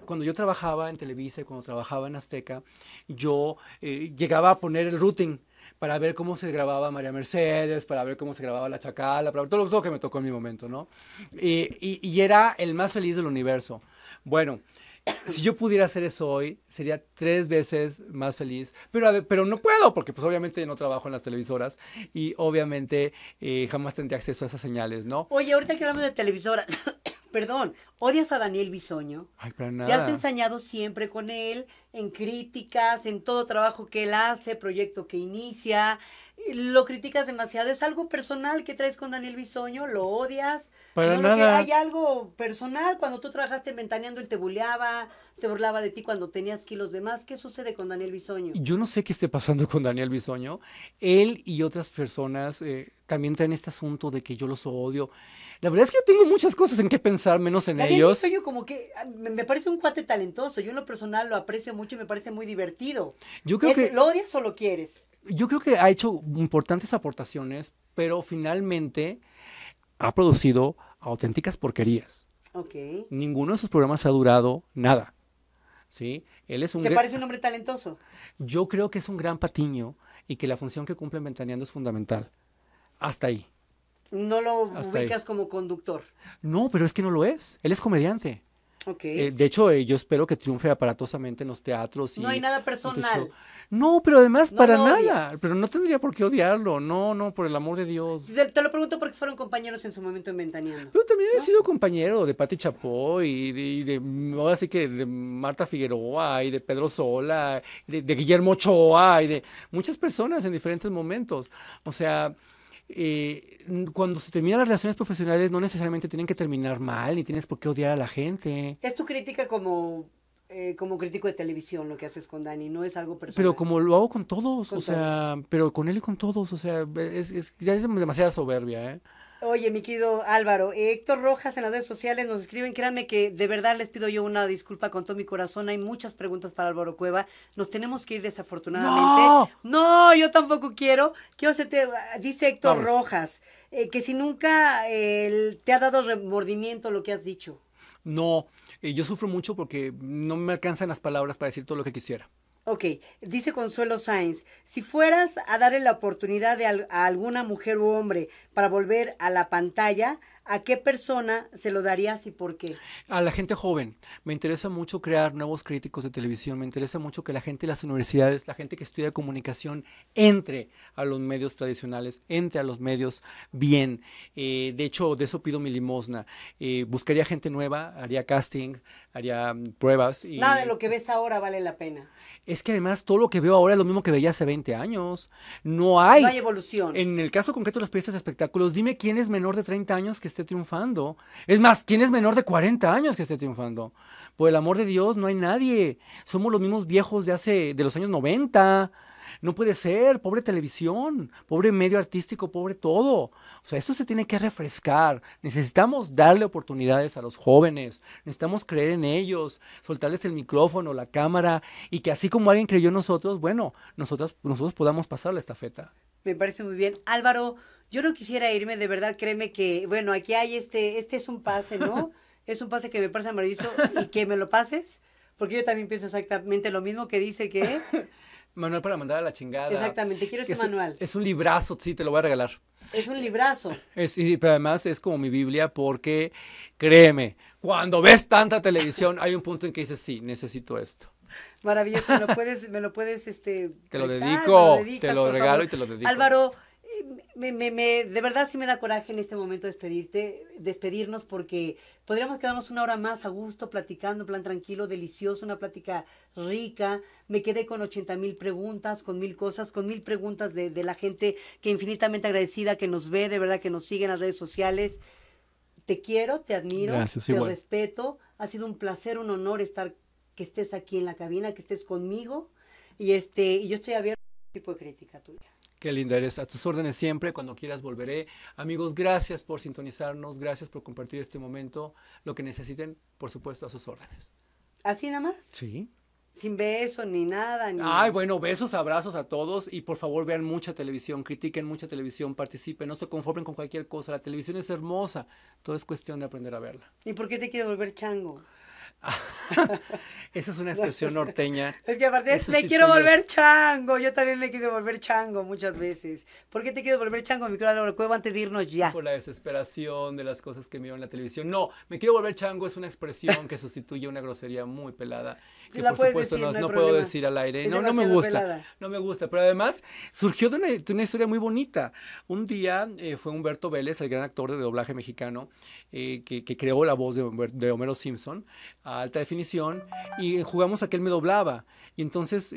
Cuando yo trabajaba en Televisa y cuando trabajaba en Azteca, yo eh, llegaba a poner el routing para ver cómo se grababa María Mercedes, para ver cómo se grababa La Chacala, para ver todo lo que me tocó en mi momento, ¿no? Y, era el más feliz del universo. Bueno, si yo pudiera hacer eso hoy, sería tres veces más feliz, pero, pero no puedo, porque pues obviamente no trabajo en las televisoras y obviamente eh, jamás tendría acceso a esas señales, ¿no? Oye, ahorita que hablamos de televisoras, perdón, odias a Daniel Bisoño. Ay, para nada. has ensañado siempre con él, en críticas, en todo trabajo que él hace, proyecto que inicia. Lo criticas demasiado. Es algo personal que traes con Daniel Bisoño, lo odias. Para nada. hay algo personal. Cuando tú trabajaste ventaneando, él te buleaba, se burlaba de ti cuando tenías kilos de más. ¿Qué sucede con Daniel Bisoño? Yo no sé qué esté pasando con Daniel Bisoño. Él y otras personas eh, también traen este asunto de que yo los odio. La verdad es que yo tengo muchas cosas en que pensar, menos en ellos. Yo como que ah, me parece un cuate talentoso. Yo en lo personal lo aprecio mucho y me parece muy divertido. lo odias o lo quieres. Yo creo que ha hecho importantes aportaciones, pero finalmente ha producido auténticas porquerías. Ninguno de sus programas ha durado nada. ¿Sí? Él es un ¿Te parece un hombre talentoso? Yo creo que es un gran patiño y que la función que cumple en Ventaneando es fundamental. Hasta ahí. No lo ubicas como conductor. No, pero es que no lo es. Él es comediante. Okay. Eh, de hecho, eh, yo espero que triunfe aparatosamente en los teatros. Y, no hay nada personal. No, pero además para nada. Pero no tendría por qué odiarlo. No, no, por el amor de Dios. Te, lo pregunto porque fueron compañeros en su momento en Ventanilla. Pero también he sido compañero de Pati Chapó y de, ahora sí que de Marta Figueroa y de Pedro Sola, de, de Guillermo Ochoa y de muchas personas en diferentes momentos. O sea, eh, cuando se terminan las relaciones profesionales no necesariamente tienen que terminar mal, ni tienes por qué odiar a la gente. Es tu crítica como, eh, como crítico de televisión lo que haces con Dani, no es algo personal. Pero como lo hago con todos, o sea, pero con él y con todos, o sea, es, es, ya es demasiada soberbia, ¿eh? Oye, mi querido Álvaro, Héctor Rojas en las redes sociales nos escriben, créanme que de verdad les pido yo una disculpa con todo mi corazón, hay muchas preguntas para Álvaro Cueva, nos tenemos que ir desafortunadamente. No, yo tampoco quiero, quiero hacerte, dice Héctor Rojas, eh, que si nunca te ha dado remordimiento lo que has dicho. No, eh, yo sufro mucho porque no me alcanzan las palabras para decir todo lo que quisiera. Ok, dice Consuelo Sainz, si fueras a darle la oportunidad a alguna mujer u hombre para volver a la pantalla, ¿A qué persona se lo darías y por qué? A la gente joven. Me interesa mucho crear nuevos críticos de televisión. Me interesa mucho que la gente de las universidades, la gente que estudia comunicación, entre a los medios tradicionales, entre a los medios bien. Eh, de hecho, de eso pido mi limosna. Eh, buscaría gente nueva, haría casting, haría mm, pruebas. Nada de lo que ves ahora vale la pena. Es que además todo lo que veo ahora es lo mismo que veía hace 20 años. No hay. No hay evolución. En el caso concreto de las periodistas de espectáculos, dime quién es menor de 30 años que esté triunfando. Es más, ¿quién es menor de 40 años que esté triunfando? Por el amor de Dios, no hay nadie. Somos los mismos viejos de hace, de los años 90. No puede ser, pobre televisión, pobre medio artístico, pobre todo. O sea, eso se tiene que refrescar. Necesitamos darle oportunidades a los jóvenes, necesitamos creer en ellos, soltarles el micrófono, la cámara, y que así como alguien creyó en nosotros, bueno, nosotros, nosotros podamos pasar la estafeta. Me parece muy bien. Álvaro, yo no quisiera irme, de verdad, créeme que, bueno, aquí hay este, este es un pase, ¿no? <laughs> es un pase que me parece maravilloso y que me lo pases, porque yo también pienso exactamente lo mismo que dice que... <laughs> Manuel, para mandar a la chingada. Exactamente, quiero ese es, manual. Es un librazo, sí, te lo voy a regalar. Es un librazo. Es, pero además es como mi Biblia porque, créeme, cuando ves tanta televisión hay un punto en que dices, sí, necesito esto. Maravilloso, me lo puedes, me lo puedes, este. Te lo dedico, te lo regalo y te lo dedico. Álvaro, eh, me, de verdad sí me da coraje en este momento despedirte, despedirnos, porque podríamos quedarnos una hora más a gusto, platicando, en plan tranquilo, delicioso, una plática rica. Me quedé con ochenta mil preguntas, con mil cosas, con mil preguntas de, la gente que infinitamente agradecida, que nos ve, de verdad, que nos sigue en las redes sociales. Te quiero, te admiro, te respeto. Ha sido un placer, un honor estar que estés aquí en la cabina, que estés conmigo y este y yo estoy abierto a este tipo de crítica tuya. Qué linda eres. A tus órdenes siempre. Cuando quieras volveré. Amigos, gracias por sintonizarnos. Gracias por compartir este momento. Lo que necesiten, por supuesto, a sus órdenes. ¿Así nada más? Sí. Sin besos ni nada. Ni... Ay, bueno, besos, abrazos a todos y por favor vean mucha televisión, critiquen mucha televisión, participen, no se conformen con cualquier cosa. La televisión es hermosa, todo es cuestión de aprender a verla. ¿Y por qué te quiero volver chango? <laughs> Esa es una expresión norteña. Es que aparte, me quiero volver chango. Yo también me quiero volver chango muchas veces. ¿Por qué te quiero volver chango, mi querido Cueva, antes de irnos ya? Por la desesperación de las cosas que miro en la televisión. No, me quiero volver chango es una expresión que sustituye una grosería muy pelada no, puedo decir al aire. no, no me gusta. No me gusta. Pero además surgió de una, historia muy bonita. Un día eh, fue Humberto Vélez, el gran actor de doblaje mexicano, eh, que, creó la voz de, Homero Simpson a alta definición. Y eh, jugamos a que él me doblaba. Y entonces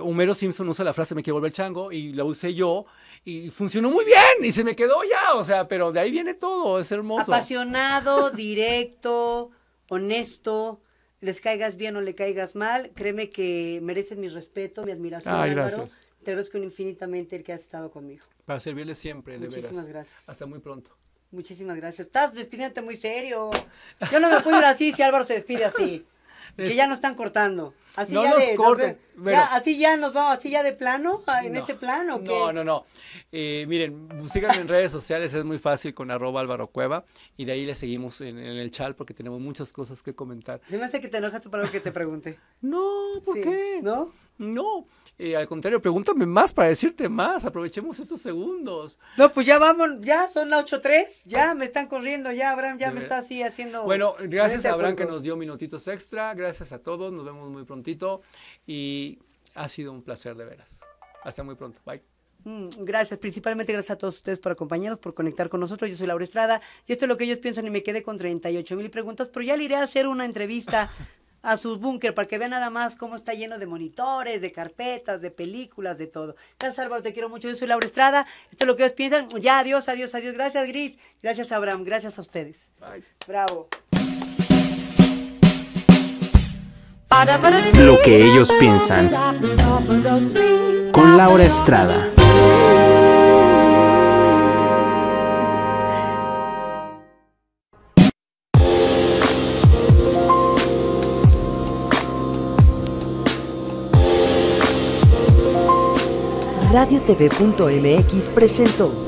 Homero Simpson usa la frase me quiero volver chango y la usé yo. Y funcionó muy bien y se me quedó ya. O sea, pero de ahí viene todo. Es hermoso. Apasionado, directo, honesto les caigas bien o le caigas mal, créeme que merecen mi respeto, mi admiración. Ay, gracias. Te agradezco infinitamente el que has estado conmigo. Para servirle siempre, de veras. Muchísimas gracias. Hasta muy pronto. Muchísimas gracias. Estás despidiéndote muy serio. Yo no me puedo ir así si Álvaro se despide así que ya nos están cortando. Así no ya nos corten. así ya nos vamos, así ya de plano, ah, en ese plano. No, no, no. Eh, miren, síganme en redes sociales, es muy fácil con arroba Álvaro Cueva y de ahí le seguimos en, el chat porque tenemos muchas cosas que comentar. Se me hace que te enojaste por algo que te pregunte. no, ¿por qué? ¿No? No. Eh, al contrario, pregúntame más para decirte más. Aprovechemos estos segundos. No, pues ya vamos, ya son las 8.3. Ya ah. me están corriendo, ya Abraham, ya me está así haciendo. Bueno, gracias a Abraham que nos dio minutitos extra. Gracias a todos. Nos vemos muy prontito. Y ha sido un placer de veras. Hasta muy pronto. Bye. Mm, gracias, principalmente gracias a todos ustedes por acompañarnos, por conectar con nosotros. Yo soy Laura Estrada y esto es lo que ellos piensan y me quedé con 38.000 mil preguntas, pero ya le iré a hacer una entrevista <laughs> a sus búnker para que vean nada más cómo está lleno de monitores, de carpetas, de películas, de todo. Gracias Álvaro, te quiero mucho. Yo soy Laura Estrada. Esto es lo que ellos piensan. Ya, adiós, adiós, adiós. Gracias Gris. Gracias Abraham. Gracias a ustedes. Bravo. Lo que ellos piensan. Con Laura Estrada. radiotv.mx presentó